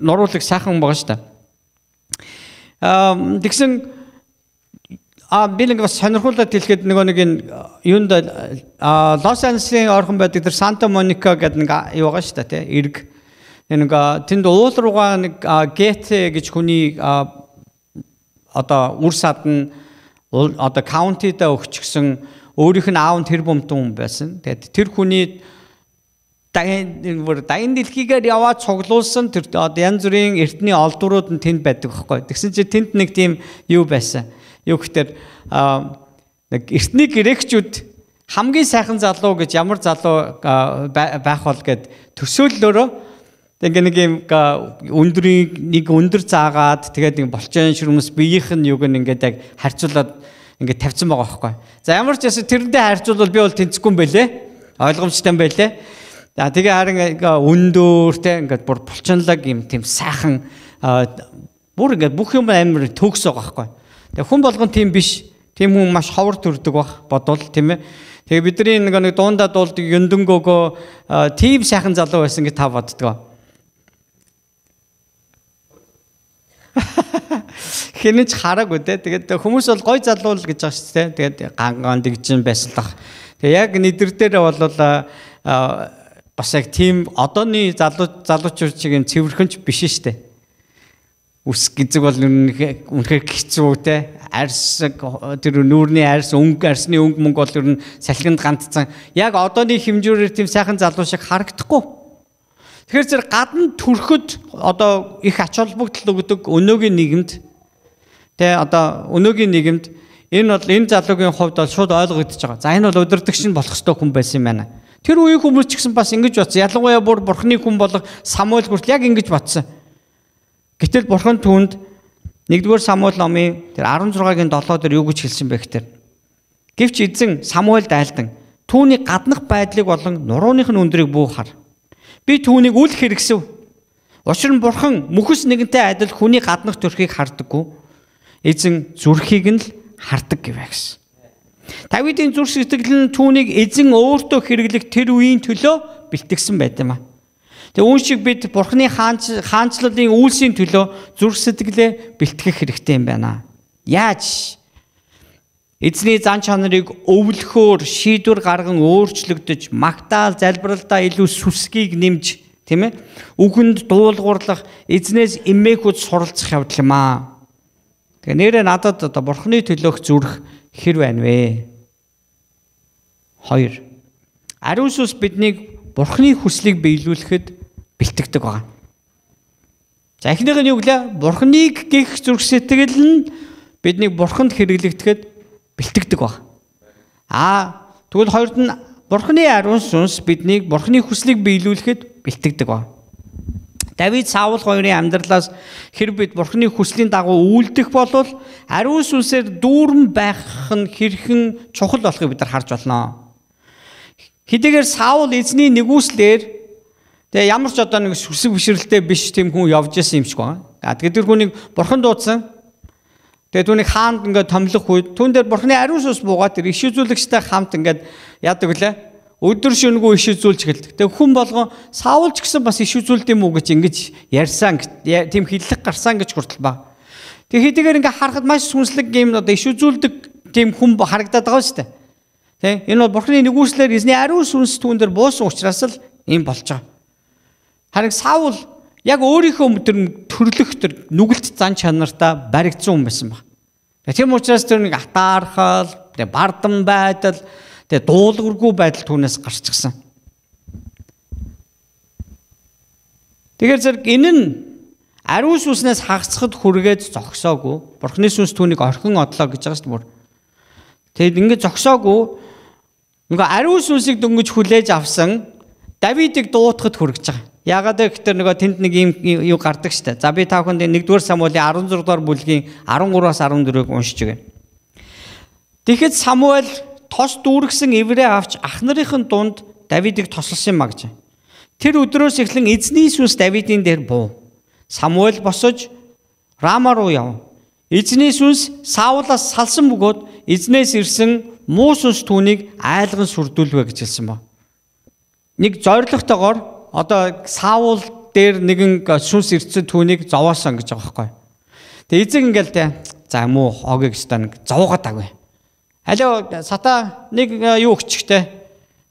нуруулаг сайхан хүн байгаа шүү дээ. Аа тэгсэн А би нэг бас сонирхуулаад хэлэхэд нөгөө нэг энэ юунд Лос Анжелесийн орхон байдаг тэр Санта Моника гэдэг нэг юу байгаа шүү дээ тий эрг. Нэг тэнд уул руугаа нэг гете гэж хүний одоо үр садна одоо каунтида өгчихсэн өөрийнх нь аав нь тэр бомтон хүн байсан. Тэгээд тэр хүний дайн бүр дайн дэлхийгээр яваад цуглуулсан тэр одоо янз бүрийн эртний олдврууд нь тэнд байдаг байхгүй. Тэгсэн чинь тэнд нэг тийм юу байсан Юу гэхээр нэг эртний грекчүүд хамгийн сайхан залуу гэж ямар залуу байх бол гэд төсөөллөөрөө Тэгээ нэг юм өндрийн нэг өндөр заагаад тэгээд нэг болчийн шүрмэс биеийнх нь юг ингээд яг харьцуулаад ингээд тавьсан байгаа байхгүй. За ямар ч гэсэн тэрэндээ харьцуулбал би бол тэнцэхгүй юм байлээ. Ойлгомжтой юм байлээ. За тэгээ харин өндөртэй ингээд бүр булчинлаг юм тийм сайхан бүр ингээд бүх юм амар төгс байгаа байхгүй. Тэг хүн болгон тийм биш. Тийм хүн маш ховор төрдөг бах бодвол тийм ээ. Тэгээ бидний нэг нэг дуундаа дуулдаг юндөнгөөгөө тийм сайхан залуу байсан гэж та боддгоо. Хинэж хараагүй те. Тэгээд хүмүүс бол гой залуу л гэж байгаа шүү дээ. Тэгээд ганган дэгжин байслах. Тэгээ яг нэдэр дээр бол бас яг тийм одооны залуу залуучууд шиг юм цэвэрхэн ч биш шүү дээ. Ус гэдэг бол үнэхээр хэцүү те арс тэр нүүрний арс өнгө арсны өнгө мөнгө бол ер нь салхинд гандцсан яг одооны хэмжүүрээр тийм сайхан залуу шиг харагдахгүй. Тэгэхээр зэрэг гадна төрөхөд одоо их ач холбогдол өгдөг өнөөгийн нийгэмд тэ одоо өнөөгийн нийгэмд энэ бол энэ залуугийн хувьд бол шууд ойлгогдож байгаа. За энэ бол удирдахч нь болох ёстой хүн байсан юм байна. Тэр үеийн хүмүүс ч гэсэн бас ингэж батсан. Ялангуяа бүр бурхны хүн болох Самуэль хүртэл яг ингэж батсан. Гэтэл бурхан түүнд 1-р Самуэль номын тэр 16-гийн 7-д юу гэж хэлсэн бэ гэхээр Гэвч эзэн Самуэль дайлдан түүний гаднах байдлыг болон нурууных нь өндрийг бүү хар. Би түүнийг үл хэрэгсэв. Учир нь бурхан мөхс нэгэнтэй адил хүний гаднах төрхийг хардаггүй. Эзэн зүрхийг нь л хардаг гэвэ гэсэн. Давидын зүрх сэтгэл нь түүнийг эзэн өөртөө хэрэглэх тэр үеийн төлөө бэлтгэсэн байт юм аа. Тэгээ үүн шиг бид Бурхны хаанч хаанчлалын үйлсийн төлөө зүрх сэтгэлээ бэлтгэх хэрэгтэй юм байна. Яаж Эзний зан чанарыг өвлөхөөр шийдвэр гарган өөрчлөгдөж, магтаал залбиралдаа илүү сүсгийг нэмж, тийм ээ? Үгэнд дуулуурлах, эзнээс эмээхүүд суралцах явдал юм аа. Тэгээ нэрэ надад одоо бурхны төлөөх зүрх хэр байна вэ? 2. Ариун сүнс биднийг бурхны хүслийг биелүүлэхэд бэлтгэдэг байгаа. За эхнийх нь юу гэлээ? Бурхныг гих зүрх сэтгэл нь бидний бурханд хэрэглэгдэхэд бэлтгэдэг баг. Аа тэгвэл хоёрд нь бурхны ариун сүнс биднийг бурхны хүслийг биелүүлэхэд бэлтгэдэг баг. Давид Саул хоёрын амьдралаас хэрв бид бурхны хүслийн дагуу үйлдэх болвол ариун сүнсээр дүүрэн байх нь хэрхэн чухал болохыг бид нар харж байна. Хэдийгээр Саул эзний нэгүслэр Тэгээ ямар ч одоо нэг сүсэг бишрэлтэй биш тийм хүн явж исэн юм шиг байна. А тэгээд тэр хүнийг бурхан дуудсан. Тэгээд түүнийг хаанд ингээд томлох үед түн дээр бурханы ариун сүс буугаад тэр иш үзүүлэгчтэй хамт ингээд яадаг лээ. Өдөр шөнөгүй иш үзүүлж эхэлдэг. Тэгээд хүн болгон саулч гэсэн бас иш үзүүлдэм үү гэж ингэж ярьсан тийм хиллэг гарсан гэж хүртэл баг. Тэгээд хэдийгээр ингээд харахад маш сүнслэг юм одоо иш үзүүлдэг тийм хүн харагдаад байгаа шүү дээ. Тэ энэ бол бурханы нэгүслэр эзний ариун сүнс түн дээр буусан учраас л юм болж байгаа. Харин Саул яг өөрийнхөө тэр төрлөх тэр нүгэлт зан чанартаа баригдсан хүн байсан баг. Тийм учраас тэр нэг атаархал, тэр бардам байдал, тэр дуулуургүй байдал түүнээс гарчсан. Тэгэр зэрэг энэ нь ариун сүнснээс хагасцахад хүргээд зогсоогүй. Бурхны сүнс түүнийг орхин одлоо гэж байгаа шүү дээ. Тэгэд ингэ зогсоогүй. Ингээ ариун сүнсийг дөнгөж хүлээж авсан Давидыг дуутахад хүрэж байгаа. Ягаад гэхээр нөгөө тэнд нэг юм юу гардаг штэ. За би та бүхэнд 1-р Самуэлийн 16 дугаар бүлгийн 13-аас 14-ийг уншиж гэнэ. Тэгэхэд Самуэль тос дүүргсэн эврээ авч ах нарын дунд Давидыг тослсон юм а гэж. Тэр өдрөөс эхлэн эзний сүнс Давидын дээр буу. Самуэль босож Рама руу яв. Эзний сүнс Саулаас салсан бөгөөд эзнээс ирсэн муу сүнс түүнийг айлган сүрдүүлвэ гэж хэлсэн ба. Нэг зоригтойгоор одоо Саул дээр нэгэн шүнс ирсэн түүнийг зовоосон гэж байгаа байхгүй. Тэгээ эзэг ингээл тэ за муу огийг стан зовоогод агвэ. Алио сата нэг э, юу өччихтэй.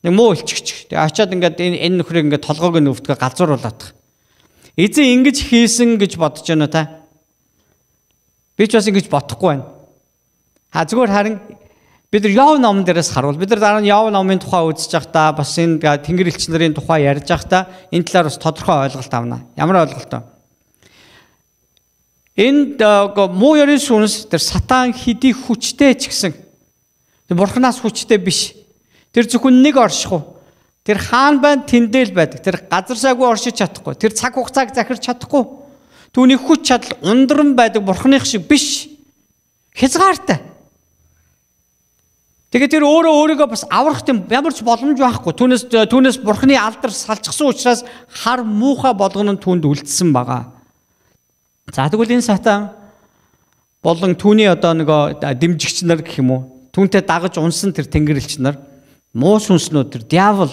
Нэг муу өлчихчих. Тэгээ очиад ингээд энэ энэ нөхрийг ингээд толгоог нь өвдгөө галзууруулах. Эзэн ингэж хийсэн гэж бодож байна та. Би ч бас ингэж бодохгүй байна. Ха зүгээр харин Бид нар Яв номон дээрээс харуул. Бид нар дараа нь Яв номын тухай үзэж байхдаа бас энэ тэнгэр элч нарын тухай ярьж байхдаа энэ талаар бас тодорхой ойлголт авна. Ямар ойлголт вэ? Энд э, муу ёрийн сүнс тэр сатан хэдий хүчтэй ч гэсэн тэр бурхнаас хүчтэй биш. Тэр зөвхөн нэг оршихуу. Тэр хаан байна тэндэл байдаг. Тэр газар сайгүй оршиж чадахгүй. Тэр цаг хугацааг захирч чадахгүй. Түүний хүч чадал ундран байдаг бурхных шиг биш. Хязгаартай. Тэгээд тэр өөрөө өөрийгөө бас аврах юм ямар ч боломж байхгүй. Түүнээс э, түүнээс бурхны алдар салчихсан учраас хар муухай болгоно түнд үлдсэн байгаа. За тэгвэл энэ сатан болон түүний одоо нэг дэмжигч нар гэх юм уу? Түүнтэй дагаж унсан тэр тэнгэрлэгч нар муу сүнснүүд тэр диавол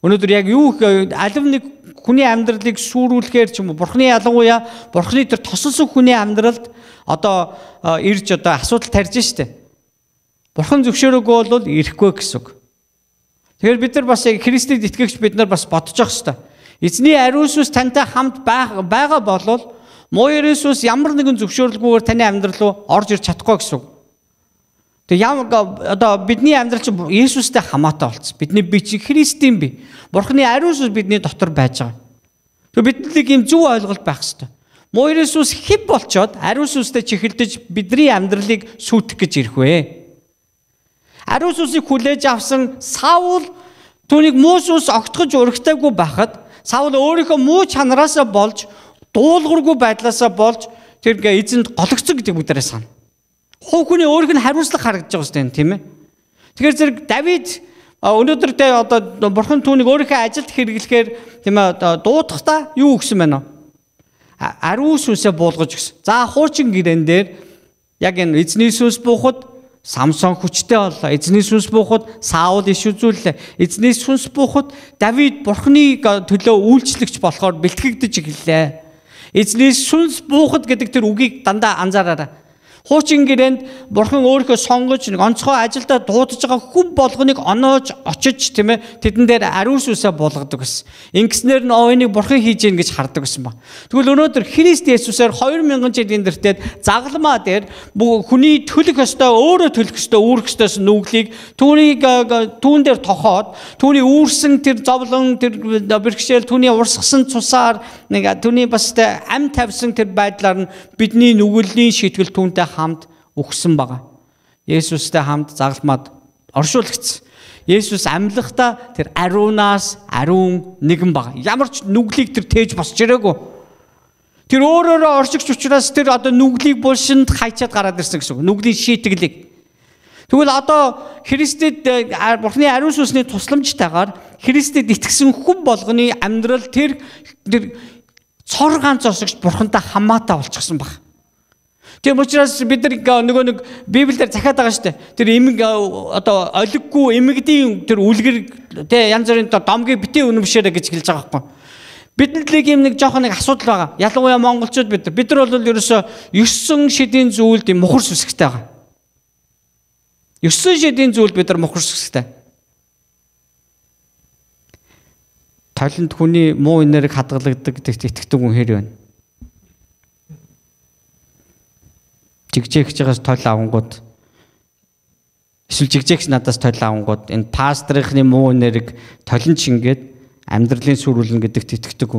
өнөөдөр яг юу э, алив нэг хүний амьдралыг сүрүүлэхээр ч юм уу бурхны ялангуяа бурхны тэр тосолсон хүний амьдралд одоо э, ирж одоо асуудал тарьж штэ. Бурхан зөвшөөрөөгүй бол ирэхгүй гэсэн үг. Тэгэхээр бид нар бас яг Христэд итгэгч бид нар бас бодож явах хэрэгтэй. Эзний ариун сүнс тантай хамт байгаа болвол муу Иесус ямар нэгэн зөвшөөрлгүйгээр таны амьдрал руу орж ирч чадахгүй гэсэн үг. Тэгээ ямар одоо бидний амьдрал чинь Иесустэй хамаатай болцсон. Бидний бие чинь Христийн бие. Бурханы ариун сүнс бидний дотор байж байгаа. Тэгээ бидний ийм зөв ойлголт байх хэрэгтэй. Муу Иесус хэд болчоод ариун сүнстэй чихэлдэж бидний амьдралыг сүйтэх гэж ирэх вэ? Ариус усыг хүлээж авсан Саул түүнийг мууш ус огтгож урагтаагүй байхад Саул өөрийнхөө муу чанараасаа болж дуулуургүй байдлаасаа болж тэр ингээ эзэнд гологцсон гэдэг үгээрээ сана. Хуу хүний өөрийнх нь хариуцлага харагдаж байгаа шүү дээ тийм ээ. Тэгэхээр зэрэг Давид өнөөдөр тэ одоо бурхан түүнийг өөрийнхөө ажилд хэрэглэхээр тийм ээ дуудахта юу өгсөн байна вэ? Ариус үсээ буулгаж өгсөн. За хуучин гэрэн дээр яг энэ эзний сүнс буухад Самсон хүчтэй боллоо. Эзний сүнс буухад Саул иш үзүүллээ. Эзний сүнс буухад Давид бурхны төлөө үйлчлэгч болохоор бэлтгэгдэж эхэллээ. Эзний сүнс буухад гэдэг тэр үгийг дандаа анзаараарай. Хуучин гэрээнд бурхан өөрийнхөө сонгож нэг онцгой ажилдаа дуудаж байгаа хүн болгоныг оноож очиж тийм ээ тэдэн дээр ариус үсэ болгодог гэсэн. Ингэснээр нь ооныг бурхан хийж гин гэж хардаг гэсэн ба. Тэгвэл өнөөдөр Христ Есүсээр 2000 жил эндэртээд загламаа дээр хүний төлөх ёстой өөрөө төлөх ёстой үүрх ёстойс нүглийг түүнийг түүн дээр тохоод түүний үүрсэн тэр зовлон тэр бэрхшээл түүний урсгсан цусаар нэг түүний бас амь тавьсан тэр байдлаар нь бидний нүгэллийн шийтгэл түүнтэй хамт үхсэн байгаа. Есүстэй хамт загалмаад оршуулгдсан. Есүс амьлахдаа тэр ариунаас ариун нэгэн баг. Ямар ч нүглийг тэр тээж босч ирээгүй. Тэр өөрөөрөө оршигч учраас тэр одоо нүглийг булшинд хайчаад гараад ирсэн гэсэн үг. Нүглийн шийтгэлийг. Тэгвэл одоо Христэд э, Бурхны ариун сүнсний тусламжтайгаар Христэд итгэсэн хүн болгоны амьдрал тэр тэр цор ганц оршигч Бурхантай хамаатай болчихсон баг. Тийм учраас бид нар нөгөө нэг Библиэлд захиад байгаа шүү дээ. Тэр эмэг одоо олиггүй эмэгдийн тэр үлгэр тэ янз бүрийн домгийн битээ үнэмшээрэ гэж хэлж байгаа байхгүй. Бидэнд л ийм нэг жоох нэг асуудал байгаа. Ялангуяа монголчууд бид нар. Бид нар бол ерөөсө 9 шидийн зүйлд мухар сүсгтэй байгаа. 9 шидийн зүйл бид нар мухар сүсгтэй. Толинд хүний муу энерги хадгалагдаг тэгт итгэдэг хүн хэр байна? жигжээгч байгаас тойл авангууд эсвэл жигжээгч надаас тойл авангууд энэ пасторынхны муу нэрийг толин ч ингээд амьдралын сүрүүлэн гэдэгт итгэдэг.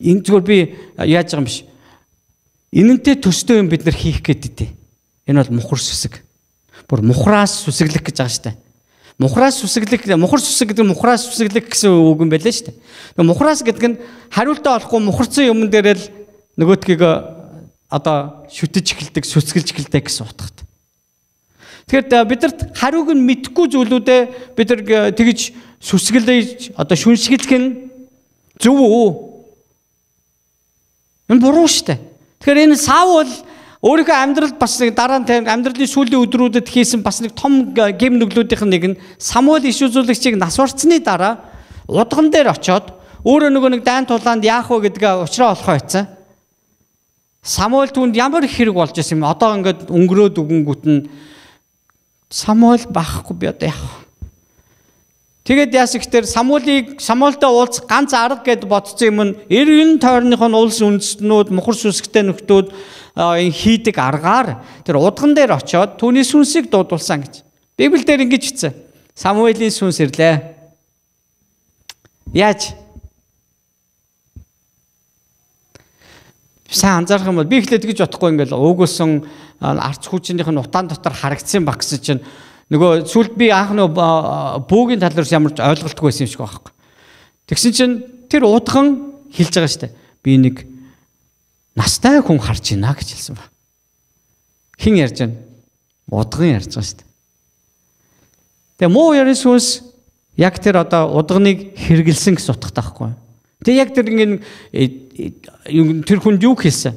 Энэ зүгээр би яаж байгаа юм биш. Энэнтэй төстэй юм бид нар хийх гэдэг. Энэ бол мухар сүсэг. Бүр мухраас сүсэглэх гэж байгаа штэ. Мухраас сүсэглэх мухар сүсэг гэдэг нь мухраас сүсэглэх гэсэн үг юм байлаа штэ. Мухраас гэдэг нь хариултаа олохгүй мухарцсан юм дээр л нөгөөдгийг одоо шүтэж эхэлдэг, сүсгэлж эхэлдэг гэсэн утгатай. Тэгэхээр бидэрт хариуг нь мэдхгүй зүйлүүдээ бид нар э, тэгж сүсгэлж одоо шүншгэлэх нь зөв үү? Энэ буруу шүү дээ. Тэгэхээр энэ Саул өөрийнхөө амьдралд бас нэг дараа нь тань амьдралын сүүлийн өдрүүдэд хийсэн бас нэг том э, гэм нүглүүдийнх нь нэг нь Самуэль иш үзүүлэгчийг насварцны дараа удган дээр очиод өөрөө нөгөө нэг дайн тулаанд яах вэ гэдгээ уучраа олох байсан. Самуэль түнд ямар их хэрэг болж исэн юм. Одоо ингээд өнгөрөөд үгэнгүүт нь Самуэль бахгүй би одоо яах вэ? Тэгэд яас ихтер Самуулийг Самуультай уулзах ганц арга гэд бодсон юм нь эргэн тойрных нь улс үндэстнүүд мухар сүсгтэй нөхдүүд хийдэг аргаар тэр удган дээр очиод түүний сүнсийг дуудулсан гэж. Библиэлд ингэж хэлсэн. Самуэлийн сүнс ирлээ. Яаж сайн анзаарах юм бол би ихлэд гэж бодохгүй ингээл уугуулсан арц хүчнийх нь утаан дотор харагдсан ба гэсэн чинь нөгөө сүлд би анх нөө бөөгийн тал руу ямарч ойлголтгүй байсан юм шиг байхгүй. Тэгсэн чинь тэр удхан хэлж байгаа штэ. Би нэг настай хүн харж байна гэж хэлсэн ба. Хин ярьж байна? Удган ярьж байгаа штэ. Тэгээ муу ярын сүнс яг тэр одоо удганыг хэрэгэлсэн гэсэн утгатай байхгүй юу? Тэгээ яг тэр ингэ э, э, тэр хүнд юу хэлсэн?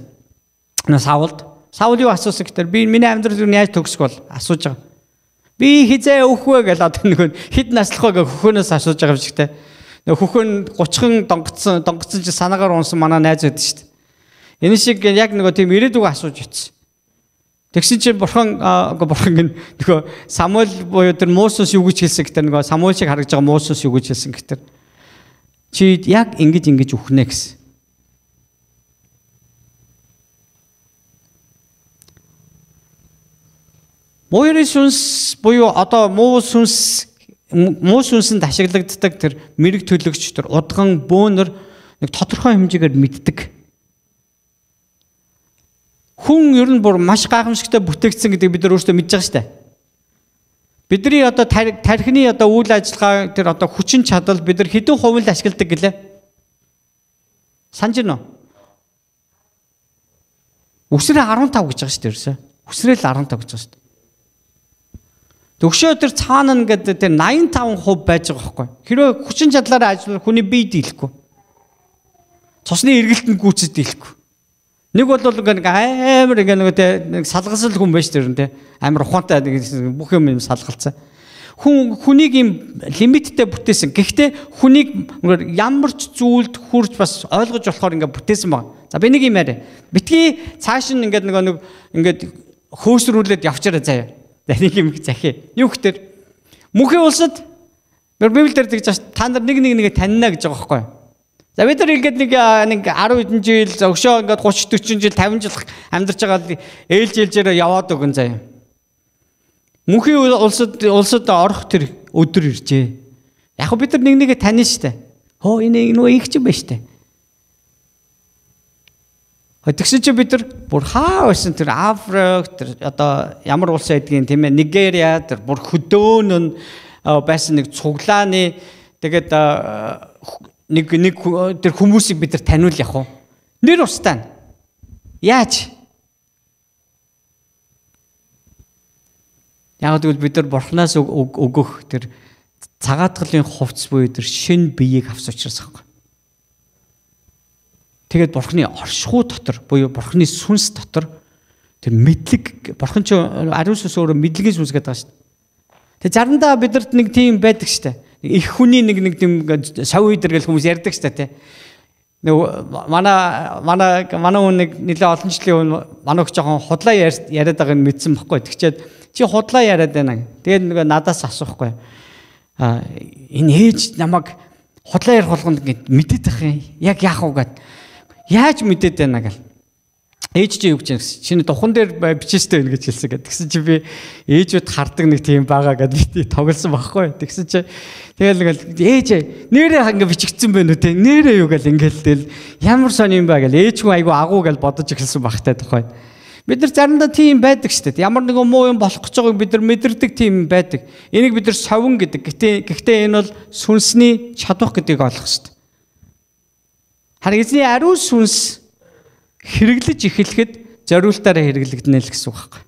Саулд. Саул юу асуусан гэхээр би миний амьдрал юу яаж төгсөх бол асууж байгаа. Би хизээ өөх вэ гэл одоо нөгөө хэд наслах вэ гэх хөхөнөөс асууж байгаа юм шигтэй. Нөгөө хөхөн 30хан донгоцсон донгоцсон чи санаагаар унсан манай найз байд шүү дээ. Энэ шиг яг нөгөө тийм ирээдүг асууж ицсэн. Тэгсэн чинь бурхан бурхан гэн нөгөө Самуэль буюу тэр Мосес юу гэж хэлсэн гэтэр нөгөө Самуэль шиг харагдж байгаа Мосес юу гэж хэлсэн гэтэр Чи яг ингэж ингэж үхнэ гэсэн. Муурын сүнс буюу одоо муу сүнс муу сүнсэнд ашиглагддаг тэр мэрэг төлөгч тэр удган бөөнөр нэг тодорхой хэмжээгээр мэддэг. Хүн ер нь бүр маш гайхамшигтай бүтээгдсэн гэдэг бид нар өөрсдөө мэдж байгаа шүү дээ. Бидний одоо тархины одоо үйл ажиллагаа тэр одоо хүчин чадал бид нар хэдэн хувинд ашигладаг гэлээ? Санаж байна уу? Үсрээ 15 гэж байгаа шүү дээ ерөөсөө. Үсрээ л 15 гэж байгаа шүү дээ. Төгшөө тэр цаана ингээд тэр 85% байж байгаа байхгүй. Хэрвээ хүчин чадлаараа ажиллах хүний бие дийлэхгүй. Цусны эргэлтэнд гүйцэд дийлэхгүй. Нэг бол ингээ нэг амар ингээ нэг нэг салгасэл хүн байж тэр нь те амар ухаантай бүх юм юм салгалцсан. Хүн хүнийг юм лимиттэй бүтээсэн. Гэхдээ хүнийг ямар ч зүйлд хүрж бас ойлгож болохоор ингээ бүтээсэн баг. За би нэг юм яриа. Битгий цааш нь ингээ нэг нэг ингээ хөөсрүүлээд явчаараа заяа. Нэг юм захи. Юу гэхтэр мөнхийн улсад Библ дээр тэгж та нар нэг нэг нэгэ таньна гэж байгаа байхгүй юу? За бид нар ингээд нэг нэг 10 хэдэн жил зөвшөө ингээд 30 40 жил 50 жил амьдарч байгаа ээлж ээлжээр яваад өгөн заяа. Мөнхийн улсад улсад орох тэр өдөр иржээ. Яг бид нар нэг нэгэ таних штэ. Хөө энэ нөгөө их ч юм байна штэ. Тэгсэн чи бид нар бүр хаа байсан тэр Африк тэр одоо ямар улс байдгийг тийм ээ Нигериа тэр бүр хөдөөнөн байсан нэг цуглааны тэгээд нэг нэг тэр хүмүүсийг бид нар таниул яах вэ? Нэр устаа. Яаж? Яг тэгвэл бид нар бурхнаас өгөх тэр цагаатгалын хувцс буюу тэр шин биеийг авс учраас аахгүй. Тэгээд бурхны оршихуй дотор буюу бурхны сүнс дотор тэр мэдлэг бурхан ч ариун сүнс өөрөө мэдлэгийн сүнс гэдэг байгаа шүү дээ. Тэгээд заримдаа бидэрт нэг тийм байдаг шүү дээ их хүний нэг нэг тийм сав үйдэр гэл хүмүүс ярьдаг шүү дээ тий. Нэг манай манай манай хүн нэг нэлээ олон жилийн өмнө манай хөч жоохон худлаа яриад байгааг нь мэдсэн баггүй. Тэгчээд чи худлаа яриад байна. Тэгээд нөгөө надаас асуухгүй. А энэ ээж намайг худлаа ярих болгонд ингээд мэдээд ах юм. Яг яах уу гэд. Яаж мэдээд байна гэл ээж чи юу гэж гэсэн чиний духан дээр бичээстэй байна гэж хэлсэн гэдэг. Тэгсэн чи би ээжүүд хардаг нэг тийм байгаа гэдэг би тоглосон байхгүй. Тэгсэн чи тэгэл ингээл ээж нэрээ ингээ бичигдсэн байна үү те нэрээ юу гэл ингээл тэл ямар сони юм ба гэл ээж хүн айгу агуу гэл бодож эхэлсэн багтай тухай. Бид нар заримдаа тийм байдаг шүү дээ. Ямар нэгэн муу юм болох гэж байгааг бид нар мэдэрдэг тийм байдаг. Энийг бид нар совин гэдэг. Гэхдээ энэ бол сүнсний чадвах гэдгийг олох шүү дээ. Харин эзний ариун сүнс хэрэглэж эхлэхэд зориултаараа хэрэглэгдэнэ л гэсэн үг байхгүй.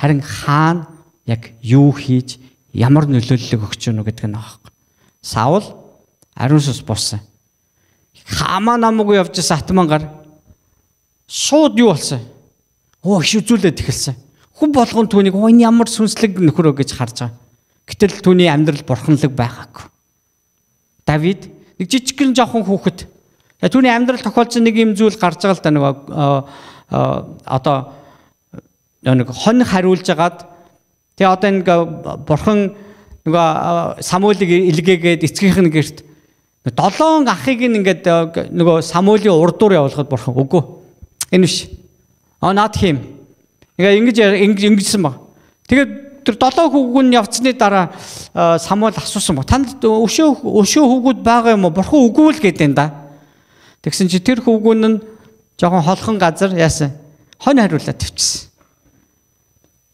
Харин хаана яг юу хийж ямар нөлөөллөг өгч өгнө гэдэг нь аахгүй. Саул ариун сүс буусан. Хамаа намгүй явж байсан атман гар шууд юу болсон? Оо их үзүүлээд эхэлсэн. Хүн болгон түүнийг оо энэ ямар сүнслэг нөхрөө гэж харж байгаа. Гэтэл түүний амьдрал бурханлаг байгаагүй. Давид нэг жижигхэн жоохон хүүхэд Э, түүний амьдрал тохиолдсон нэг юм зүйл гарч байгаа л да нөгөө одоо э, нэг хон хариулж агаад тэгээ одоо нэг э, бурхан нөгөө Самуэлийг илгээгээд эцгийнх нь гэрт долоон ахыг нь ингээд нөгөө Самуэлийн урдуур явуулахад бурхан үгүй. Энэ биш. Аа наад хийм. Ингээ ингэж ингэжсэн баг. Тэгээд тэр долоо хүүгүн явцны дараа самуул асуусан ба танд өшөө өшөө хүүгүүд байгаа юм уу бурхан үгүй л гэдэг энэ да Тэгсэн чи тэр хүүгүүн нь жоохон холхон газар яасан хонь хариулаад төвчсөн.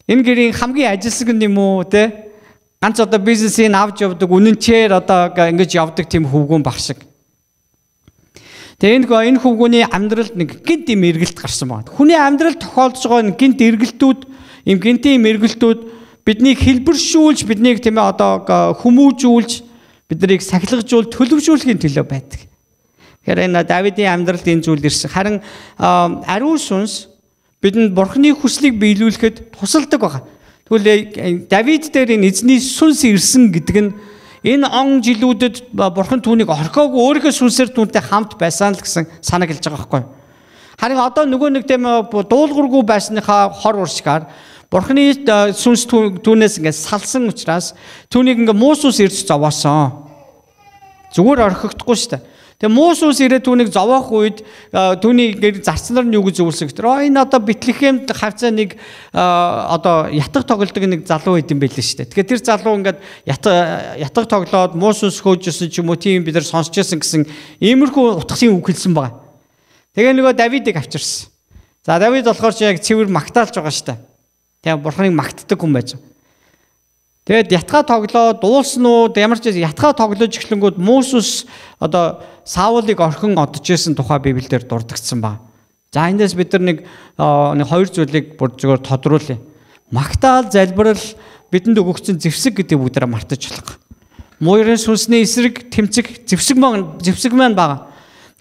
Энэ гэрийн хамгийн ажилсаг юм уу те? Ганц одоо бизнесийг авч явдаг үнэнчээр одоо ингэж явдаг тийм хөвгүүн баг шиг. Тэгээ энэ энэ хөвгүүний амьдралд нэг гинт юм эргэлт гарсан байна. Хүний амьдрал тохиолдож байгаа энэ гинт эргэлтүүд, юм гинтийн юм эргэлтүүд биднийг хэлбэршүүлж, биднийг тийм ээ одоо хүмүүжүүлж, биднийг сахилгажуул, төлөвжүүлэхийн төлөө байдаг. Тэгэхээр энэ Давидын амьдралд энэ зүйл ирсэн. Харин ариун сүнс бидэнд бурхны хүслийг биелүүлэхэд тусалдаг байна. Тэгвэл э, Давид дээр энэ эзний сүнс ирсэн гэдэг нь энэ он жилүүдэд бурхан түүнийг орхиогүй өөрийнхөө сүнсээр түүнтэй хамт байсан л гэсэн санаг хэлж байгаа байхгүй юу? Харин одоо нөгөө нэг тийм дуулуургүй байсныхаа хор уршгаар Бурхны сүнс түүнээс ингээд салсан учраас түүнийг ингээд муу сүнс ирж зовоосон. Зүгээр орхигдохгүй шүү дээ. Тэгээ Муусус ирээд түүнийг зовоох үед түүний зарцнаар нь юу гэж зөвлөсөн гэхээр энэ одоо Бэтлехемд хавцаа нэг одоо ятг тоглодог нэг залуу байд юм байл шүү дээ. Тэгэхээр тэр залуу ингээд ятг тоглоод Муусус хөөжсөн ч юм уу тийм бид нар сонсч байсан гэсэн иймэрхүү утгасын үг хэлсэн байгаа. Тэгээ нөгөө Давидыг авчирсан. За Давид болохоор ч яг цэвэр магтаалж байгаа шүү дээ. Тэгээ бурхныг магтдаг хүн байж байгаа. Тэгээд ятгаа тоглоод уулсан уу ямар ч ятгаа тоглож эхлэнгүүд Мөсөс одоо Саулыг орхин одож исэн тухай Библиэлд дурдгдсан ба. За эндээс бид нар нэг нэг хоёр зүйлийг бүр зөвөр тодруулъя. Магтаал, залбирал бидэнд өгөгдсөн зэвсэг гэдэг бүгдээр мартаж болох. Муурын сүнсний эсрэг тэмцэх зэвсэг маань зэвсэг маань байгаа.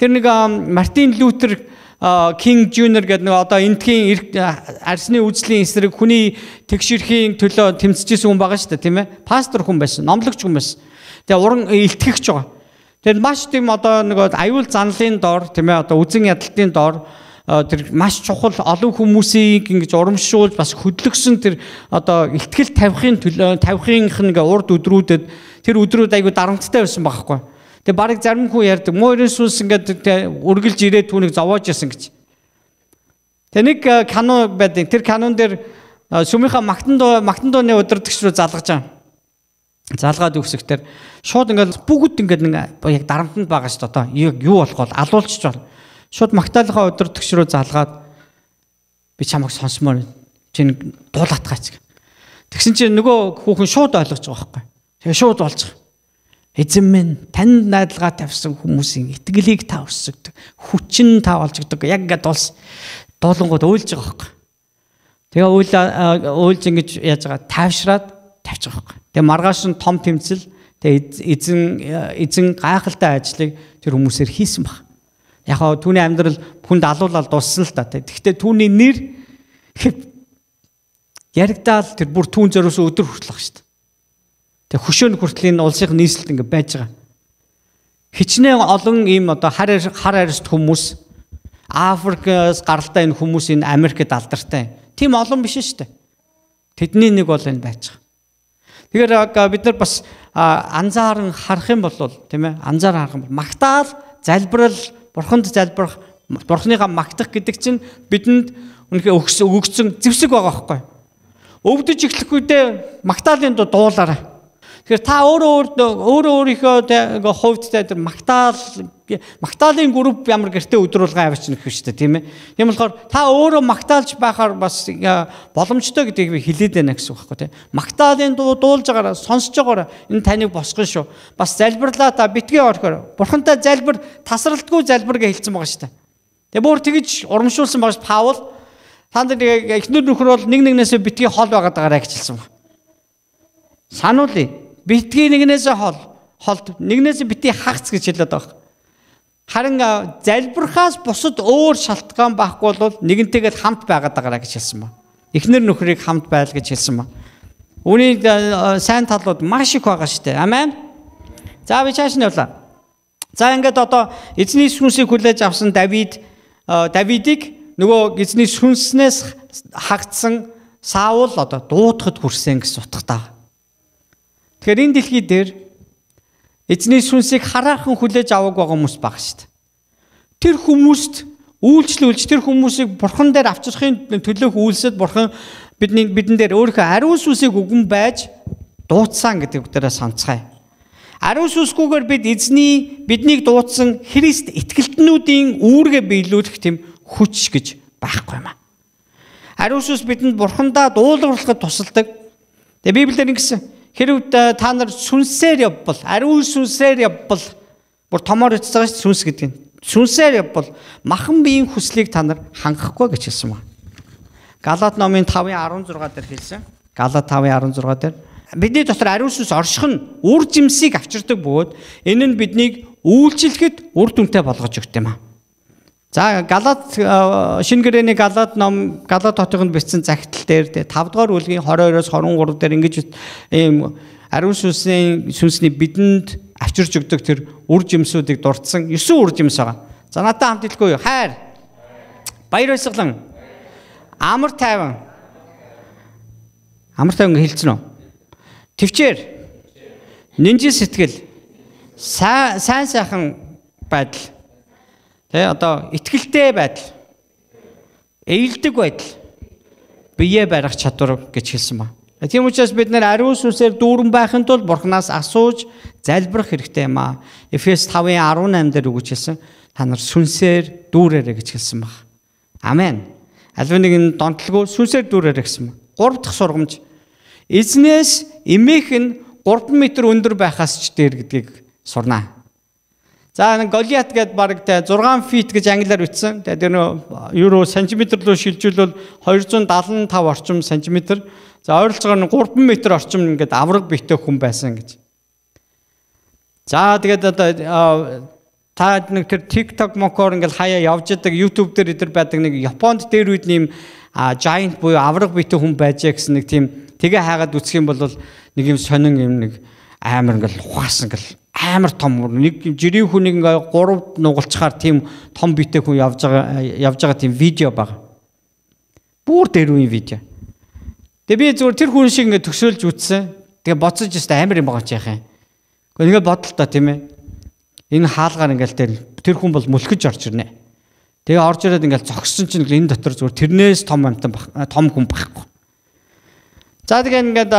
Тэр нэг Мартин Лютер King Junior гэдэг нэг одоо эндхийн арсны үзлийн эсрэг хүний тэгшэрхийн төлөө тэмцэжсэн хүн байгаа шүү дээ тийм ээ. Пастор хүн байсан, номлогч хүн байсан. Тэгээ уран э, илтгэгч байгаа. Тэр маш тийм одоо нэг аюул занлын дор тийм ээ одоо үзэн ядалтын дор тэр маш чухал олон хүмүүсийг ингэж урамшуулж бас хөдлөгсөн тэр одоо ихтгэл тавихын төлөө тавихынх нэг урд өдрүүдэд тэр өдрүүд айгүй дарамттай байсан байхгүй. Тэг барыг зарим хүн ярьдаг. Мөрийн сүнс ингээд үргэлж ирээд түүнийг зовоож ясан гэж. Тэг нэг э, канон байдаг. Тэр канон дээр э, сүмийнхаа магтан дуу магтан дууны удирдагч руу залгаж байгаа. Залгаад үсэгтэр шууд ингээд бүгд ингээд нэг э, яг дарамтнд байгаа шүү дээ. Яг юу болох бол алуулчих жол. Шууд магтаалынхаа удирдагч руу залгаад би чамайг сонсмоор чинь дуулатгаач. Тэгсэн чинь нөгөө хүүхэн шууд ойлгож байгаа байхгүй. Тэгээ шууд болж байгаа. Эзэн минь танд найдалгаа тавьсан хүмүүсийн итгэлийг та өсгдөг. Хүчин та болж өгдөг. Яг ингээд дулс дуулангууд ойлж байгаа хөөхгүй. Тэгээ уйл уйлж ингэж яаж байгаа тайвшраад тавьж байгаа хөөхгүй. Тэгээ маргааш нь том тэмцэл тэгээ эзэн эзэн гайхалтай ажлыг тэр хүмүүсээр хийсэн баг. Яг хоо түүний амьдрал хүнд алуулаад дууссан л та. Тэгвэл түүний нэр яригдаал тэр бүр түүн зориулсан өдөр хүртэл баг шүү дээ. Тэг хөшөөнд хүртэл энэ улсын нийслэлд ингэ байж байгаа. Хичнээн олон ийм одоо хар хар арьст хүмүүс Африкаас гаралтай энэ хүмүүс энэ Америкт алдартай. Тим олон биш шүү дээ. Тэдний нэг бол энэ байж байгаа. Тэгэхээр бид нар бас анзааран харах юм бол тийм ээ анзаар харах юм бол магтаал, залбирал, бурханд залбирах, бурхныгаа магтах гэдэг чинь бидэнд үнэхээр өгсөн өгсөн зэвсэг байгаа байхгүй. Өвдөж эхлэхгүйдээ магтаалын дуу дуулаарай. Тэгэхээр та өөрөө өөрөө өөрийнхөө хувьд тэр магтаал магтаалын групп ямар гэрте өдрүүлгэн авчна гэх шүү дээ тийм ээ. Тийм болохоор та өөрөө магтаалж байхаар бас боломжтой гэдгийг би хэлээд байна гэсэн үг байхгүй тийм. Магтаалын дуулж байгаараа сонсож байгаараа энэ таныг босгоно шүү. Бас залбирлаа та битгий орхоор. Бурхантай залбир тасралтгүй залбир гэж хэлсэн байгаа шүү дээ. Тэгээ бүр тэгж урамшуулсан багш Паул та нар эхнэр нөхөр бол нэг нэгнээсээ битгий хол байгаад байгаараа гэж хэлсэн байна. Сануулъя битгий нэгнээс хол холд нэгнээс бити хагц гэж хэлээд байгаа. Харин залбирхаас бусад өөр шалтгаан байхгүй бол нэгэнтэйгээ хамт байгаад байгаараа гэж хэлсэн ба. Эхнэр нөхрийг хамт байл гэж хэлсэн ба. Үүний э, сайн талууд маш их байгаа шүү дээ. Амен. За би чааш нэвлээ. За ингээд одоо эзний сүнсийг хүлээж авсан Давид э, Давидыг нөгөө эзний сүнснээс хагдсан Саул одоо дуудахад хүрсэн гэсэн утгатай. Тэгэхээр энэ дэлхий дээр эзний сүнсийг хараахан хүлээж аваг байгаа хүмүүс баг шүү дээ. Тэр хүмүүст үйлчлүүлж тэр хүмүүсийг бурхан дээр авчрахын төлөөх үйлсэд бурхан бидний бидэн дээр өөрийнхөө ариун сүнсийг өгөн байж дуудсан гэдэг дээрээ санацгаая. Ариун сүнсгүйгээр бид эзний биднийг дуудсан Христ итгэлтнүүдийн үүргээ биелүүлэх тэм хүч гэж байхгүй юм аа. Ариун сүнс бидэнд бурхандаа дуулуурлахад тусалдаг. Тэгээ Библиэр ингэсэн Хэрвээ та нар сүнсээр явбал, ариун сүнсээр явбал бүр томоор хэлж байгаа шүү сүнс гэдэг нь. Сүнсээр явбал махан биеийн хүслийг та нар хангахгүй гэж хэлсэн байна. Галаат номын 5:16 дээр хэлсэн. Галаат 5:16 дээр бидний дотор ариун сүнс орших нь үр жимсийг авчирдаг бөгөөд энэ нь биднийг үйлчлэхэд үр дүнтэй болгож өгт юм аа. За Галат э, шинэ гэрээний Галат ном Галат хотынд бичсэн загтал дээр 5 дугаар бүлгийн 22-оос 23 дээр ингэж ийм ариун сүнсний сүнсний бидэнд авчирч өгдөг тэр үр жимсүүдийг дурдсан 9 үр жимс байгаа. За надад хамт хэлгүй хайр. Баяр баясгалан. Амар тайван. Амар тайван хэлсэн үү? Твчээр. Нинжин сэтгэл. Сайн сайхан байдал Тэ одоо ихтгэлтэй байдал. Эйлдэг байдал. Бие барих чадвар гэж хэлсэн ба. Тийм учраас бид нэр ариун сүнсээр дүүрэн байхын тулд бурхнаас асууж залбирах хэрэгтэй юм аа. Эфес 5:18 дээр үгэж хэлсэн. Та нар сүнсээр дүүрээрэ гэж хэлсэн баг. Амен. Аливаа нэг нь донтолгүй сүнсээр дүүрээрэ гэсэн ба. Гурав дахь сургамж. Эзнээс эмээх нь 3 м өндөр байхаас ч дээр гэдгийг сурнаа. За энэ Голиат гэдээ бараг тэ 6 фит гэж англиар бичсэн. Тэгээд тэр нөө евро сантиметр рүү шилжүүлвэл 275 орчим сантиметр. За ойролцоогоор 3 м орчим ингээд авраг битэй хүн байсан гэж. За тэгээд одоо та нэг тэр TikTok мокор ингээд хаяа явж байгаа YouTube дээр эдэр байдаг нэг Японд дээр үед нэм giant буюу авраг битэй хүн байжээ гэсэн нэг тийм тэгээ хайгаад үсэх юм бол нэг юм сонин юм нэг амар ингээл ухаас ингээл амар том нэг жирийн хүн нэг ингээ 3 нугалцахаар тийм том битэй хүн явж байгаа явж байгаа тийм видео баг. Бүр дэрвийн видео. Тэгээ би зүгээр тэр хүн шиг ингээ төсөөлж үтсэн. Тэгээ боцож өстэй амар юм байгаа ч яах юм. Гэхдээ ингээ бодлоо та тийм ээ. Энэ хаалгаар ингээл тэр тэр хүн бол мөлхөж орж ирнэ. Тэгээ орж ирээд ингээл зогссон чинь энэ дотор зүгээр тэрнээс том амтан том хүн байхгүй. За тэгээ ингээд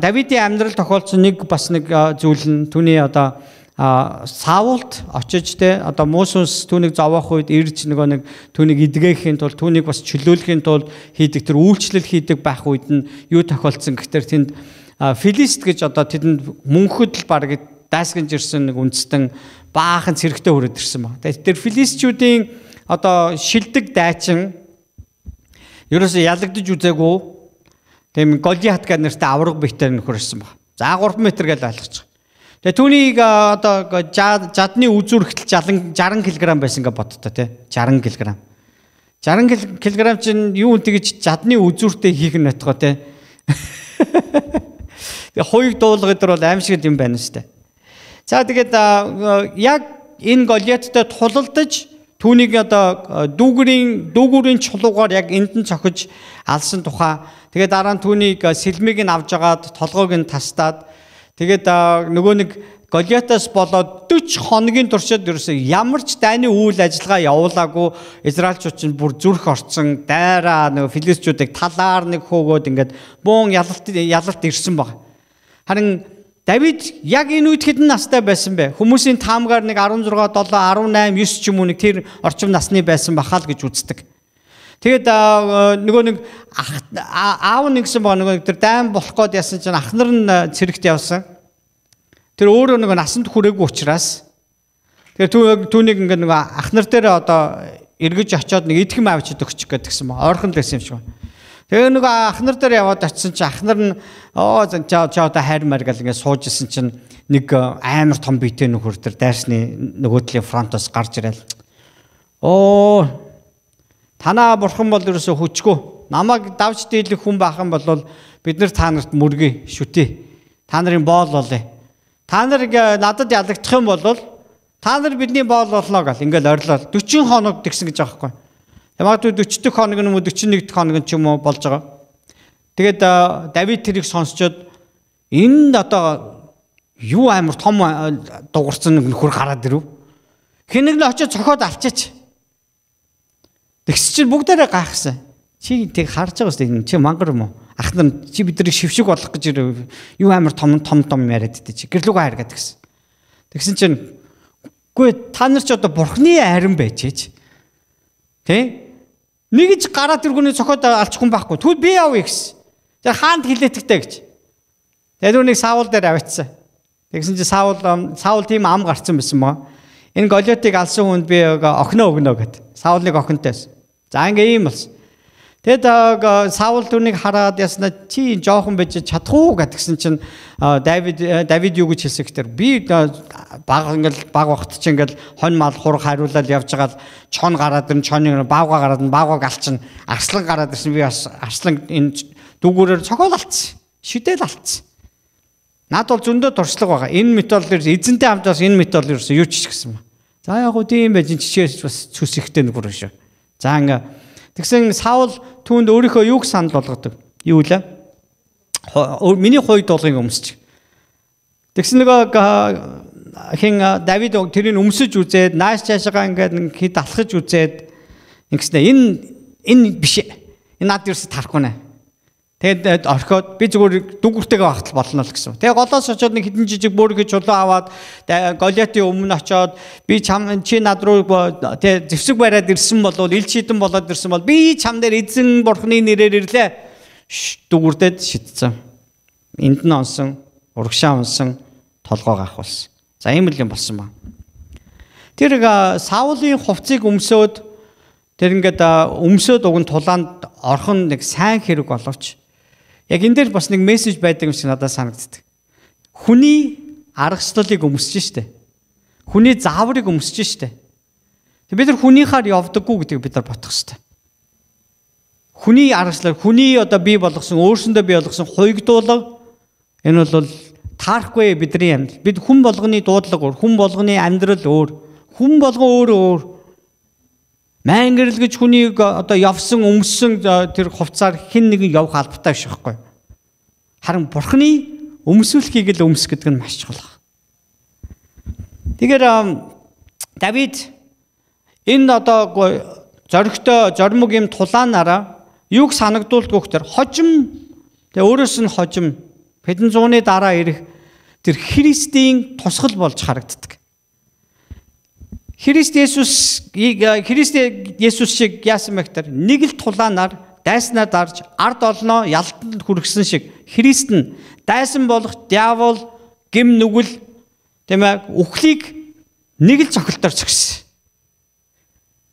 Давидын амьдрал тохиолдсон нэг бас нэг зүйл нь түүний одоо Саулт очиж те одоо Мосус түүнийг зовоох үед ирж нөгөө нэг түүнийг эдгэхийн тулд түүнийг бас чөлөөлөхийн тулд хийдэг тэр үйлчлэл хийдэг байх үед нь юу тохиолдсон гэхдээ тэнд филист гэж одоо тэдэнд мөнхөд л баг дайсгэнж ирсэн нэг үндэстэн баахан цэрэгтэй хүрээд ирсэн баг. Тэгээд тэр филистчүүдийн одоо шилдэг дайчин ерөөсө ялагдж үзээгүй Тийм Голиат гэдэг нэртэй авраг битээр нөхөрсөн баг. За 3 м гэж ойлгочих. Тэгээ түүнийг одоо жадны үзүүр ихтэл 60 кг байсан гэж боддоо тий. 60 кг. 60 кг чинь юу тэгэж жадны үзүүртэй хийх нь отго тий. Тэгээ хоёуг дуулах гэдэр бол аимшигт юм байна штэ. За тэгээд яг энэ Голиаттай тулалдаж түүнийг одоо дүүгэрийн дүүгүүрийн чулуугаар яг энд нь цохиж алсан тухай Тэгээд дараа нь түүнийг э, сэлмийг нь авч агаад толгойг нь тастаад тэгээд э, нөгөө нэг Голиатаас болоод 40 хоногийн туршид ерөөсөө ямар ч дайны үйл ажиллагаа явуулаагүй Израильчууд чинь бүр зүрх орцсон дайраа нөгөө филистичүүдийг талаар нэг хөөгөөд ингээд буун ялалт ялалт ирсэн баг. Харин Давид яг энэ үед хэдэн настай байсан бэ? Хүмүүсийн таамгаар нэг 16, 7, 18, 9 ч юм уу нэг тэр орчим насны байсан бахаа л гэж үздэг. Тэгээд нөгөө нэг аав нэгсэн баг нөгөө тэр дайм болох гээд ясан чинь ах нар нь цэрэгт явсан. Тэр өөрөө нөгөө насанд хүрээгүй учраас тэр түүнийг ингээ нөгөө ах нар дээр одоо эргэж очиод нэг идэхэм авчид өгчих гээд тэгсэн ба. Ойрхон л байсан юм шиг байна. Тэгээ нөгөө ах нар дээр яваад очисон чинь ах нар нь оо чаа чаа одоо хайр маяг л ингээд сууж исэн чинь нэг амар том биетэй нөхөр төр дайрсны нөгөө төлөв фронтоос гарч ирэл. Оо Танаа бурхан бол ерөөсө хүчгүй. Намайг давж дийлэх хүн бахан бол бид нар та нарт мөргий шүтээ. Та нарын боол болъё. Та нар э, надад ялагдах юм бол та нар бидний боол болно гэл ингээл ойрлол 40 хоног тэгсэн гэж байгаа байхгүй. Ямагдгүй 40 дэх хоног юм уу 41 дэх хоног ч юм уу болж байгаа. Тэгээд э, Давид тэрийг сонсчод энэ одоо юу амар том э, дуурцсан нөхөр гараад ирв. Хинэг л очиж цохоод алчаач. Тэгс чинь бүгдээрээ гайхсан. Чи тийг харж байгаас тийм чи мангар юм уу? Ах нар чи биднийг шившиг болох гэж юу амар том том том яриад дээ чи. Гэрлүүгээ харгаад гисэн. Тэгсэн чинь үгүй та нар ч одоо бурхны харин байж ээч. Тэ? Нэг ч гараа тэргүүний цохоод алчихсан байхгүй. Тэгвэл би явъя гэсэн. Тэр хаанд хилээтгэдэ гэж. Тэгээд үнийг Саул дээр авчихсан. Тэгсэн чинь Саул Саул тийм ам гарцсан байсан маа. Энэ Голиотыг алсан хүнд би өгнөө өгнөө гэд. Саулыг охинтойс. За ингээ юм болсон. Тэгэд Саул түүнийг хараад яснаа чи жоохон биж чадахгүй гэдгсэн чинь Давид э, Давид юу гэж хэлсэн гэхээр би баг ингээл баг багт чи ингээл хонь мал хураг хариулаад явж байгаа л чон гараад ирн чон баавга гараад н баавгаг алчин арслан гараад ирсэн би бас арслан энэ дүүгүүрээр цохол алдсан шидэл алдсан Наад бол зөндөө туршлага байгаа. Энэ метод ер эзэнтэй хамт бас энэ метод ерөөс юу ч хийх гэсэн юм. За яг гоо тийм байж чичээс бас цүс ихтэй нүгүр шүү. За ингээ тэгсэн Саул түүнд өөрийнхөө юуг санал болгодог. Юу лээ? Миний хойд толгыг өмсч. Тэгсэн нөгөө хин Давид тэрийг өмсөж үзээд нааш чаашаа ингээд хэд алхаж үзээд ингэснэ энэ энэ биш. Энэ над ерөөс тарахгүй нэ. Тэгэд орхиод би зүгээр дүнгүртэйгээ багтал болно л гэсэн. Тэгээ голоос очиод нэг хідэн жижиг бөөргөө чулуу аваад Голиатын өмнө очиод би чам чи над руу тэгээ зевсэг бариад ирсэн болвол ил шидэн болоод ирсэн бол би чам дээр эзэн бурхны нэрээр ирлээ. Дүгүрдэд шидцэн. Энд нь онсон, урагшаа онсон толгоо гарах болсон. За ийм л юм болсон ба. Тэр э, Саулын хувцыг өмсөөд тэр ингээд э, өмсөөд уг нь тулаанд орхон нэг сайн хэрэг боловч Яг энэ дээр бас нэг мессеж байдаг юм шиг надад санагддаг. Хүний аргачлалыг өмсөж штэ. Хүний зааврыг өмсөж штэ. Бид нар хүнийхээр явдаггүй гэдэг бид нар бодох штэ. Хүний аргачлал, хүний одоо бий болгосон, өөрсөндөө бий болгосон хуйгдуулга энэ бол таарахгүй бидний амьдрал. Бид хүн болгоны дуудлага өөр, хүн болгоны амьдрал өөр. Хүн болгон өөр өөр. Мангэрл гэж хүнийг одоо явсан өмссөн тэр хувцаар хэн нэгэн явах албатай биш байхгүй. Харин бурхны өмсүүлэхийг л өмс гэдэг нь маш чухал. Тэгэхээр Давид энэ одоо зоригтой зоримог юм тулаанаараа юг санагдуулдгүйх тэр хожим тэгээ өөрөөс нь хожим хэдэн зууны дараа ирэх тэр Христийн тусгал болж харагддаг. Христ Есүс э, Христ Есүс шиг яасан мэгтэр нэг л тулаанаар дайснаа дарж ард олноо ялтанд хүргсэн шиг Христ нь дайсан болох диавол гим нүгэл тийм ээ үхлийг нэг л цогцолтоор цогсон.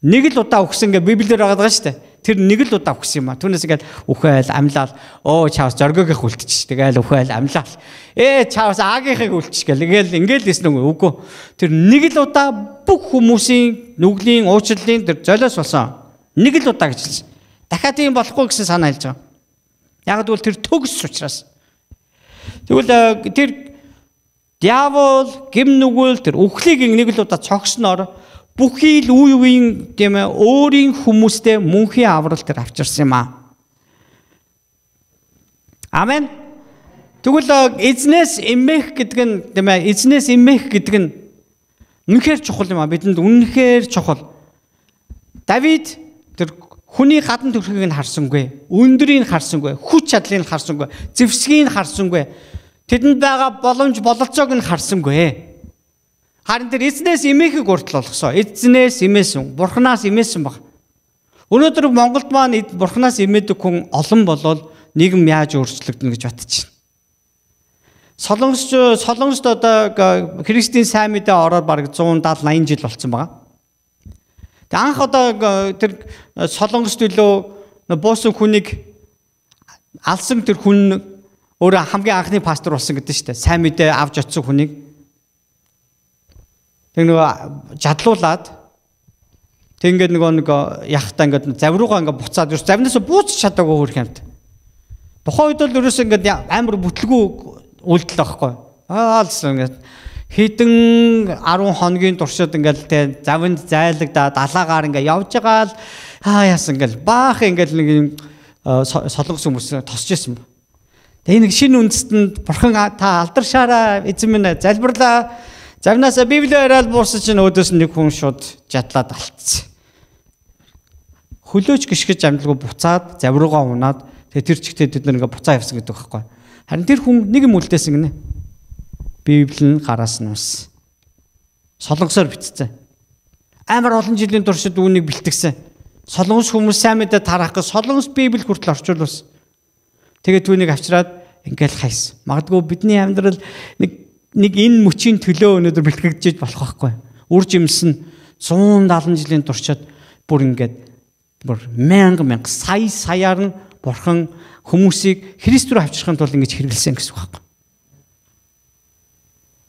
Нэг л удаа өгсөн гэж Библиэр байгаа даа шүү дээ. Тэр нэг л удаа өгсөн юм а. Түүнээс ингээд үхэл амлаал оо чавс зоргоогийнх үлдчих. Тэгээл үхэл амлаал. Ээ чавс аагийнхыг үлдчих гэл. Ингээл ингээл лсэн үгүй. Үгүй. Тэр нэг л удаа бүх хүмүүсийн нүглийн уучлалын тэр золиос болсон. Нэг л удаа гэж. Дахиад ийм болохгүй гэсэн санаа хэлж байгаа. Яг гэвэл тэр төгс учраас. Тэгвэл э, тэр Диавол гим нүгэл тэр үхлийг нэг л удаа цогсноор бүхий л үе үеийн тийм ээ өөрийн хүмүүстэй мөнхийн аврал тэр авчирсан юм аа. Амен. Тэгвэл э, эзнээс эмэх гэдэг нь тийм ээ эзнээс эмэх гэдэг нь үнэхээр чухал юм аа. Бидэнд үнэхээр чухал. Давид тэр хүний гадна төрхийг нь харсангүй, өндрийг нь харсангүй, хүч чадлыг нь харсангүй, зэвсгийг нь харсангүй. Тэдэнд байгаа боломж бололцоог нь харсангүй. Харин тэр эзнээс имээхийг уртл болгосоо. Эзнээс имээсэн, бурхнаас имээсэн баг. Өнөөдөр Монголд маань бурхнаас имээдэг хүн олон болол нийгэм яаж өөрчлөгдөнө гэж батчихна. Солонгос Солонгост одоо христийн сайн мэдээ ороод бараг 170 80 жил болсон байгаа. Тэг анх одоо тэр Солонгост илүү буусан хүнийг алсан тэр хүн өөрөө хамгийн анхны пастор болсон гэдэг нь шүү дээ. Сайн мэдээ авч очсон хүнийг Тэг нөгөө жадлуулаад тэг ингээд нөгөө нэг э, яхтаа ингээд завруугаа ингээд буцаад ерөөс завнаас бууц чадаагүй хөрх юмд. Тухайн үед бол ерөөс ингээд амар бүтлгүй үйлдэл байхгүй. Аалсан ингээд хэдэн 10 хоногийн туршид ингээд тэг завинд зайлагдаад далаагаар ингээд явж байгаа л аа яасан ингээд баах ингээд нэг э, солонгос хүмүүс тосч исэн. Тэг энэ шинэ үндэстэнд бурхан та алдаршаараа эзэн минь э, залбирлаа Загнаасаа Библийг араад буурсан чинь өөдөөс нэг хүн шууд жадлаад алдсан. Хөлөөч гიშгэж амжилгүй буцаад завруугаа унаад тэгээ тэр чигтээ тэд нэг буцаа явсан гэдэг байхгүй. Харин тэр хүн нэг юм үлдээсэн гинэ. Библийн гараас нь ус. Солонгосоор битцсэн. Амар олон жилийн туршид үүнийг бэлтгэсэн. Солонгос хүмүүс сайн мэдээ тарах гэж солонгос Библийг хүртэл орчуулсан. Тэгээд түүнийг авчираад ингээл хайсан. Магадгүй бидний амьдрал нэг нэг энэ мөчийн төлөө өнөөдөр бэлтгэж болох байхгүй. Үр жимс нь 170 жилийн туршид бүр ингээд бүр мянга мянга сая саяар нь бурхан хүмүүсийг Христ рүү авчрахын тулд ингэж хэрэгэлсэн гэсэн үг байхгүй.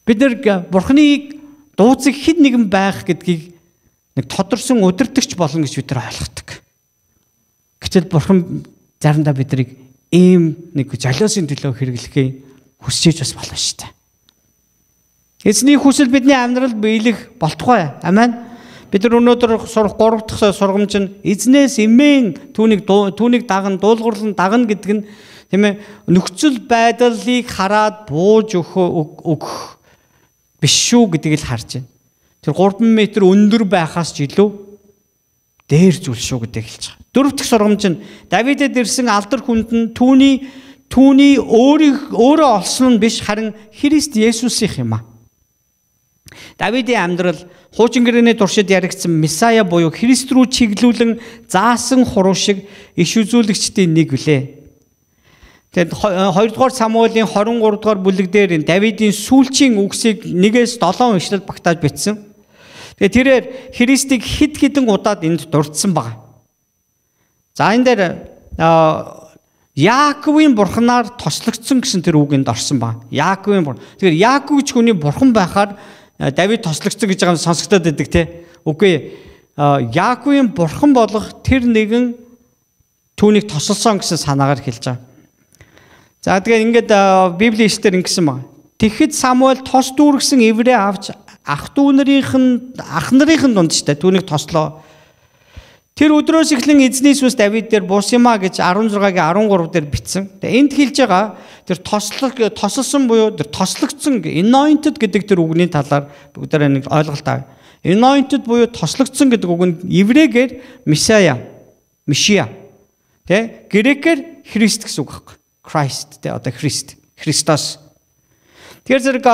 Бид нэр бурханыг дууцэг хэд нэгэн байх гэдгийг нэг тодорсон удирдахч болно гэж бид нар ойлгодог. Гэтэл бурхан заримдаа бидрийг ийм нэг жолиосын төлөө хэрэглэхээ хүсчихэж бас болно шүү дээ. Эзний хүсэл бидний амьдралд биелэх болтугай. Амен. Бид нар өнөөдөр сурах 3 дахь сургамж нь эзнээс эмээн түүнийг түүнийг даган дуулуурлан даган гэдэг нь тийм ээ нөхцөл байдлыг хараад бууж өгөх биш шүү гэдгийг л харж байна. Тэр 3 м өндөр байхаас ч илүү дээр зүйл шүү гэдэг хэлж байгаа. Дөрөв дэх сургамж нь Давидд ирсэн алдар хүнд нь түүний түүний өөрийг өөрөө олсон нь биш харин Христ Есүсийнх юм аа. Давидын амьдрал хуучин гэрээний туршид яригдсан Месая буюу Христ рүү чиглүүлэн заасан хуруу шиг иш үзүүлэгчдийн нэг билээ. Тэгэд 2 э, дугаар Самуэлийн 23 дугаар бүлэг дээр энэ Давидын сүүлчийн үгсийг нэгээс 7 ишлэл багтааж бичсэн. Тэгээ тэрээр Христийг хид хідэн удаад энд дурдсан баг. За энэ дээр Яаковын бурхнаар тослогдсон гэсэн тэр үгэнд орсон ба. Яаковын бурхан. Тэгэхээр Яаков ч хүний бурхан байхаар Э, Давид тослогдсон гэж байгаа нь сонсогдоод байдаг те. Үгүй э, Яаковын бурхан болох тэр нэгэн түүнийг тосолсон гэсэн санаагаар хэлж байгаа. За тэгээд ингээд э, Библийн ишлэлээр ингэсэн байна. Тэгэхэд Самуэль тос дүүргсэн эврээ авч ах дүү нарийнх нь ах нарийнх нь дунд штэ түүнийг тослоо. Тэр өдрөөс эхлэн эзний сүнс Давид дээр буус юмаа гэж 16-гийн 13 дээр бичсэн. Тэгээ энд хэлж байгаа тэр тослог тосолсон буюу тэр тослогдсон anointed гэдэг тэр үгний талаар бүгдээрээ нэг ойлголт авъя. Anointed буюу тослогдсон гэдэг үг нь еврейгээр Месая, Мишиа. Тэ грекээр Христ гэсэн үг байхгүй. Christ тэ одоо Христ. Христос. Тэгэхээр зэрэг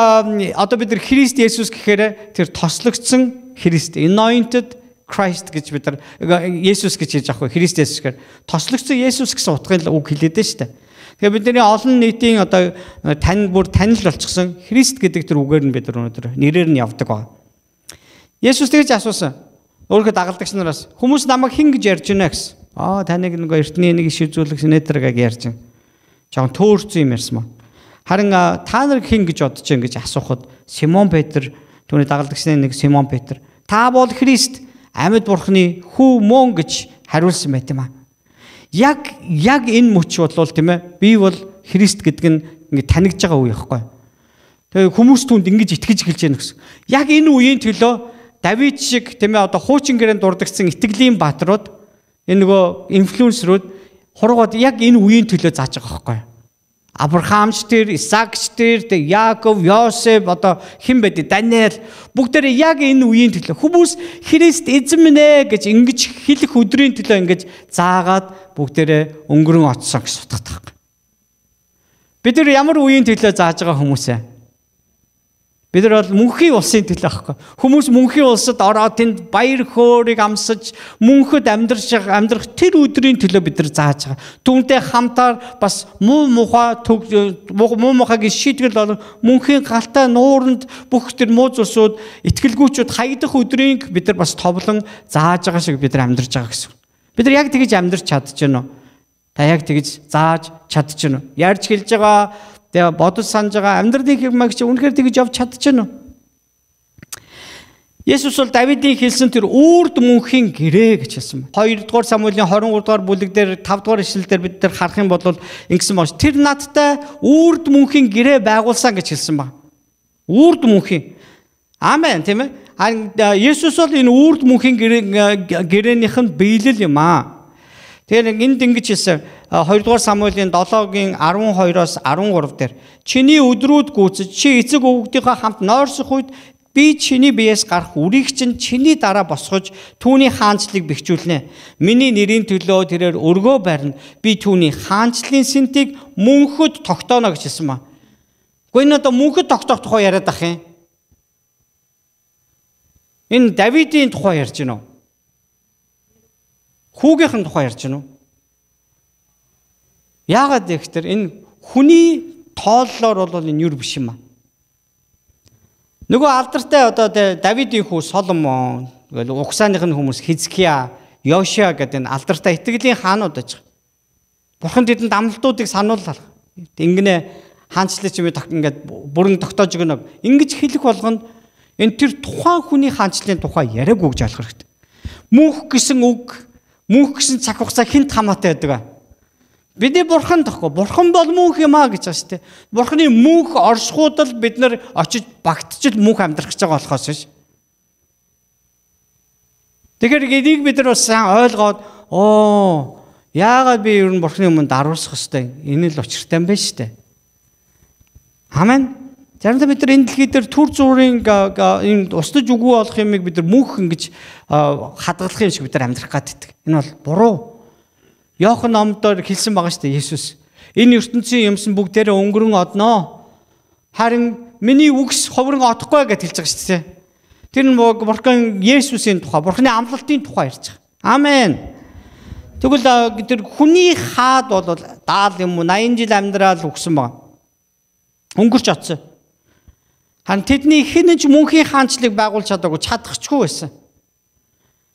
одоо бид нар Христ Есүс гэхээр тэр тослогдсон Христ anointed Christ гэж бид нар Есүс гэж хийж авах вэ? Христ Есүс гэхээр тослогдсон Есүс гэсэн утгын үг хэлээд байна шүү дээ. Тэгээ бидний олон нийтийн одоо э, тань бүр танил болчихсон Христ гэдэг тэр үгээр нь бид нар өнөөдөр нэрээр нь явдаг ба. Есүс тэгж асуусан. Өөрөө дагалдагч нараас хүмүүс намайг хин гэж ярьж байна гэсэн. Аа таныг нэг эртний нэг шизүүлэг синетрэг гэж ярьж байна. Жон төөрцөн юм ярьсан маа. Харин та нар хин гэж бодож байна гэж асуухад Симон Петр түүний дагалдагчны нэг Симон Петр та бол Христ амьд бурхны хүү мөн гэж хариулсан байт юм аа. Яг яг энэ мөч болвол тийм ээ би бол Христ гэдэг нь ингэ танигдж байгаа үе яахгүй. Тэгээ хүмүүс түнд ингэж итгэж эхэлж яах гэсэн. Яг энэ үеийн төлөө Давид шиг тийм ээ одоо хуучин гэрээнд дурдгдсан итгэлийн бааtruуд энэ нөгөө инфлюенсерүүд хуруугаад яг энэ үеийн төлөө зааж байгаа байхгүй. Авраамч тэр, Исаакч тэр, Яаков, Йосеф одоо хэн бэ? Даниэл бүгдээрээ яг энэ үеийн төлөө хүмүүс Христ эзэмнэ гэж ингэж хэлэх өдрийн төлөө ингэж заагаад бүгдээрээ өнгөрөн оцсон гэж судтдаг. Бид нар ямар үеийн төлөө зааж байгаа хүмүүс вэ? Бид нар бол мөнхийн улсын төлөө аахгүй. Хүмүүс мөнхийн улсад ороод тэнд баяр хөөргийг амсаж, мөнхөд амьдрах амьдрах тэр өдрийн төлөө бид нар зааж байгаа. Түүнтэй хамтаар бас муу муха төг муу мухагийн шийтгэл болон мөнхийн галтай нууранд бүх тэр муу зүсүүд, итгэлгүйчүүд хаягдах өдрийг бид нар бас товлон зааж байгаа шиг бид нар амьдарч байгаа гэсэн. Бид нар яг тэгж амьдарч чадж гэнэ үү? Та яг тэгж зааж чадж гэнэ үү? Ярьж хэлж байгаа тэгээ бодож санаж байгаа амьдралын хэмжээг чи үнэхээр тэгж явж чадчихна уу? Есүс бол Давидын хэлсэн тэр үрд мөнхийн гэрээ гэж хэлсэн байна. 2 дугаар Самуэлийн 23 дугаар бүлэг дээр 5 дугаар ишлэл дээр бид нар харах юм бол ингэсэн байна. Тэр надтай үрд мөнхийн гэрээ байгуулсан гэж хэлсэн байна. Үрд мөнхийн. Амен тийм ээ. Есүс бол энэ үрд мөнхийн гэрээний гэрээийнх нь биелэл юм аа. Тэгэхээр энд ингэж хэлсэн 2 дугаар Самуэлийн 7-гийн 12-оос 13 дээр чиний өдрүүд гүйцэж чи эцэг өвгдийнхаа хамт нойрсох үед би чиний биеэс гарах үрийг чинь чиний дараа босгож түүний хаанчлыг бэхжүүлнэ. Миний нэрийн төлөө тэрээр өргөө барьна. Би түүний хаанчлын сэнтийг мөнхөд тогтооно гэж хэлсэн ба. Гэхдээ энэ одоо мөнхөд тогтоох тухай яриад ах юм. Энэ Давидын тухай ярьж байна уу? Хүүгийнхэн тухай ярьж байна уу? Яагаад гэхээр энэ хүний тооллоор бол энэ юр биш юм аа. Нөгөө алдартай одоо Давидын хүү Соломон, тэгэл Угсааных нь хүмүүс Хизкия, Йошиа гэдэг энэ алдартай итгэлийн хаанууд аж. Бурхан тэдэнд амлалтуудыг санууллаа. Ингэнэ хаанчлалч юм ингээд бүрэн тогтоож өгнө. Ингиж хэлэх болгоно энэ тэр тухайн хүний хаанчлалын тухай яриаг өгж алах хэрэгтэй. Мөнх гэсэн үг Мөнх гэсэн цаг хугацаа хинт хамаатай байдаг аа. Бидний бурхан тахгүй. Бурхан бол мөнх юм аа гэж байна шүү дээ. Бурханы мөнх оршихуд л бид нар очиж багтчих мөнх амьдрах гэж байгаа болохоос ш. Тэгэхээр энийг бид нар бас сайн ойлгоод оо яагаад би ер нь бурханы өмнө даруусах хэвтэй энэ л учиртай юм байна шүү дээ. Амен. Заримдаа бид нар энэ дэлхий дээр төр зүрийн энэ устж үгүй болох юмыг бид нар мөнх ингэж хадгалах юм шиг бид нар амьдрах гадтдаг. Энэ бол буруу. Йохан номдоор хэлсэн байгаа шүү дээ Есүс. Энэ ертөнцийн юмсан бүгдээрээ өнгөрөн одноо. Харин миний үгс ховрон одохгүй гэж хэлж байгаа шүү дээ. Тэр нь бурхан Есүсийн тухай, бурханы амлалтын тухай ярьж байгаа. Амен. Тэгвэл тэр хүний хаад бол даал юм уу 80 жил амьдрал өгсөн байна. Өнгөрч атсан. Харин тэдний хэн ч мөнхийн хаанчлыг байгуулж чадаагүй чадахгүй байсан.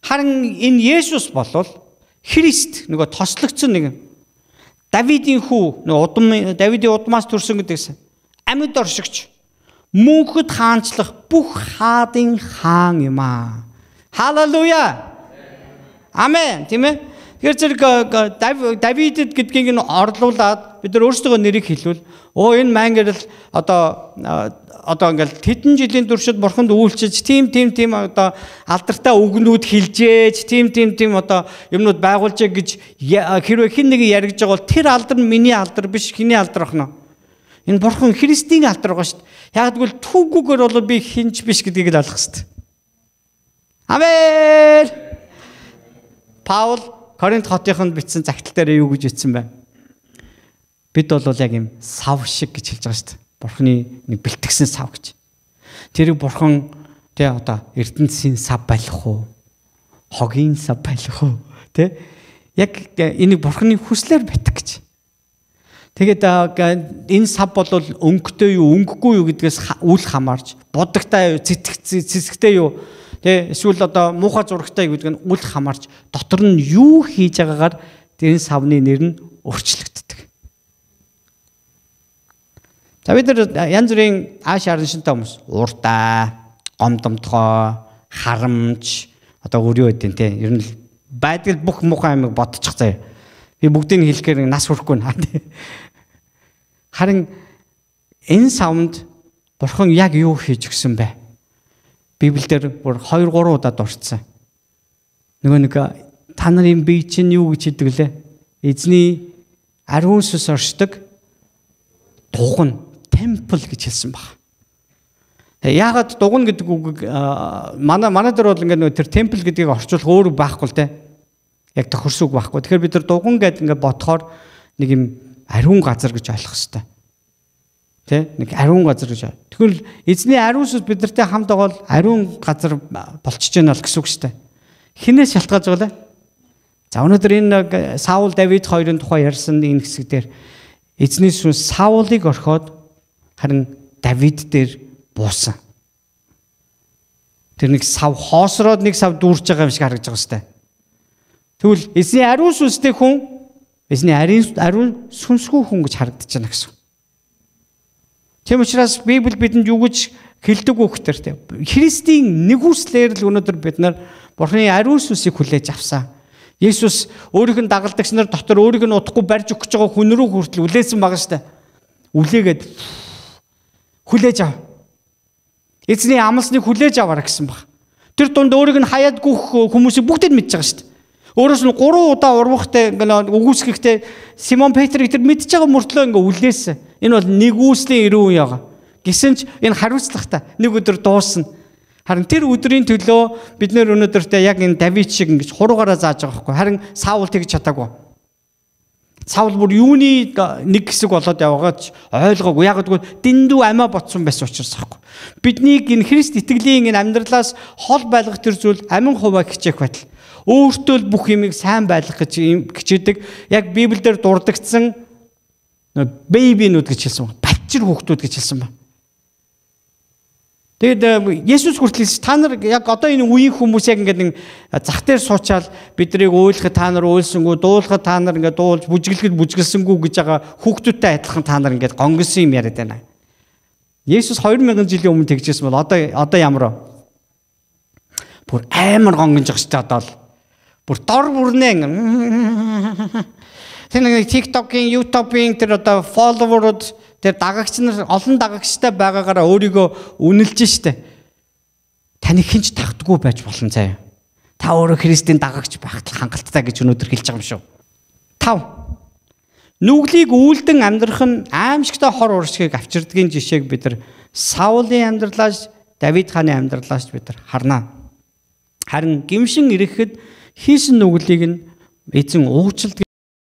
Харин энэ Есүс болвол Христ нөгөө тослогдсон нэг Давидын хүү нөгөө удам Давидын удмаас төрсөн гэдэгсэн. Амьд оршигч мөнхөд хаанчлах бүх хаадын хаан юм аа. Халелуя. Амен. Тийм ээ. Тэгэхээр зэрэг э, Давидэд гэдгийг нь орлуулад бид нар өөрсдөө нэрийг хэлвэл оо энэ мангер л одоо одоо ингээл тэдэн жилийн туршид бурханд үйлчилж тим тим тим одоо алдартай үгнүүд хэлжээж тим тим тим одоо юмнууд байгуулжээ гэж хэрвээ хин нэг яригж байгаа бол тэр алдар нь миний алдар биш хиний алдар ахна. Энэ бурхан Христийн алдар байгаа шүү дээ. Яг тэгвэл түүгүүгээр бол би хинч биш гэдгийг л алах хэвээр. Амен. Паул Коринт хотынд бичсэн загтал дээр юу гэж бичсэн бэ? Бид бол яг юм сав шиг гэж хэлж байгаа шүү дээ. Бурхны нэг бэлтгэсэн сав гэж. Тэрийг бурхан тэ одоо эрдэнсийн сав байлах уу? Хогийн сав байлах уу? Тэ? Яг энийг бурхны хүслээр битгэх гэж. Тэгээд энэ сав бол өнгөтэй юу, өнгөгүй юу гэдгээс үл хамаарч, будагтай юу, цэцгцээ, цэцгтэй юу Тэ эсвэл одоо муухай зурагтай гэдэг нь үл хамаарч дотор нь юу хийж байгаагаар тэр савны нэр нь өөрчлөгддөг. За бид нар янз бүрийн ааш харан шинтэй хүмүүс урдаа, гомдомтгоо, харамч одоо өрөө үдэн тий. Ер нь байдгаар бүх муухай амиг бодчих заяа. Би бүгдийг хэлэхээр нас хүрэхгүй наа тий. Харин энэ савнд бурхан яг юу хийж өгсөн бэ? Библиэлд бүр 2 3 удаад дурдсан. Нөгөө нэг та нарын бие чинь юу гэж хэлдэг лээ? Эзний ариун сүс оршдог тухан temple гэж хэлсэн баг. Яагаад дугна гэдэг үгийг манай манай дээр бол ингээд нөө тэр temple гэдгийг орчуулах өөр байхгүй л те. Яг тохирсүг байхгүй. Тэгэхээр бид нар дуган гэдэг ингээд бодохоор нэг юм ариун газар гэж ойлгох хэвээр. Тэ нэг ариун газар гэж. Тэгвэл эзний ариусд бидэртэй хамт байгаа бол ариун газар болчихж гэнэ л гэсэн үг шүү дээ. Хинээс шалтгаалж байгаа лээ? За өнөөдөр энэ Саул Давид хоёрын тухай ярьсан энэ хэсэг дээр эзний сүнс Саулыг орхиод харин Давид дээр буусан. Тэр нэг сав хоосроод нэг сав дүүрч байгаа юм шиг харагдаж байгаа хөстэй. Тэгвэл эзний ариун сүнстэй хүн эзний ариун ариун сүнсгүй хүн гэж харагдаж байна гэсэн. Тийм учраас Библи бидэнд юу гэж хэлдэг вэ гэхээр тийм. Христийн нэгүслэр л өнөөдөр бид нар Бурхны ариун сүнсийг хүлээж авсан. Есүс өөрийнх нь дагалдагч нар дотор өөрийг нь удахгүй барьж өгч байгаа хүн рүү хүртэл үлээсэн байгаа шүү дээ. Үлээгээд хүлээж ав. Эзний амлсныг хүлээж аваар гэсэн баг. Тэр дунд өөрийг нь хаяад гүөх хүмүүсийг бүгд нь мэдж байгаа шүү дээ. Өөрөөс нь 3 удаа урвахтай ингээл өгүүлсэхтэй Симон Петрийг тэр мэдж байгаа мөртлөө ингээл үлээсэн. Энэ бол нэгүслийн эрүү үе байгаа. Гэсэн ч энэ хариуцлагатай нэг өдөр дуусна. Харин тэр өдрийн төлөө бид нөр өнөөдөртөө яг энэ Давид шиг ингэж хуруугаараа зааж байгаа хгүй. Харин Саул тэгж чадаагүй. Савл бүр юуны нэг хэсэг болоод явгаач ойлгоогүй. Яг гэвэл дэндүү амиа ботсон байсан учраас аахгүй. Бидний энэ Христ итгэлийн энэ амьдралаас хол байлгах төр зүйл амин хуваа хичээх байтал өөртөө л бүх юмыг сайн байлгах гэж хичээдэг. Яг Библиэлд дурддагсан бэйбинууд гэж хэлсэн. Бачир хүүхдүүд гэж хэлсэн байна. Тэгэд э, Есүс хүртэл та нар яг одоо энэ үеийн хүмүүс яг ингээд нэг э, зах дээр суучаал бидрийг ойлход та нар ойлсонгүй дуулахад та нар ингээд дуулж бүжиглэхэд бүжиглсэнгүй гэж байгаа хүүхдүүдтэй адилхан та нар ингээд гонгисон юм яриад байна. Есүс 2000 жилийн өмнө тэгжсэн бол одоо одоо ямар вэ? Бүр амар гонгинж өгч та одоо л бүр дор бүрнээ ингээд Тэр нэг TikTok-ийн, YouTube-ийн тэр одоо follower-ууд Тэр дагагч нар олон дагагчтай байгаагаараа өөрийгөө үнэлж штэ. Таны хинч тахдгүй байж болно заяа. Та өөрөө Христийн дагагч байхад хангалттай гэж өнөөдөр хэлж байгаа юм шүү. 5. Нүглийг үйлдэн амьдрах нь аимшигтай хор уршгийг авчирдгийн жишээг бид нар Саулийн амьдралаас Давид хааны амьдралаас бид нар харнаа. Харин гимшин ирэхэд хийсэн нүглийг нь эзэн уучлалт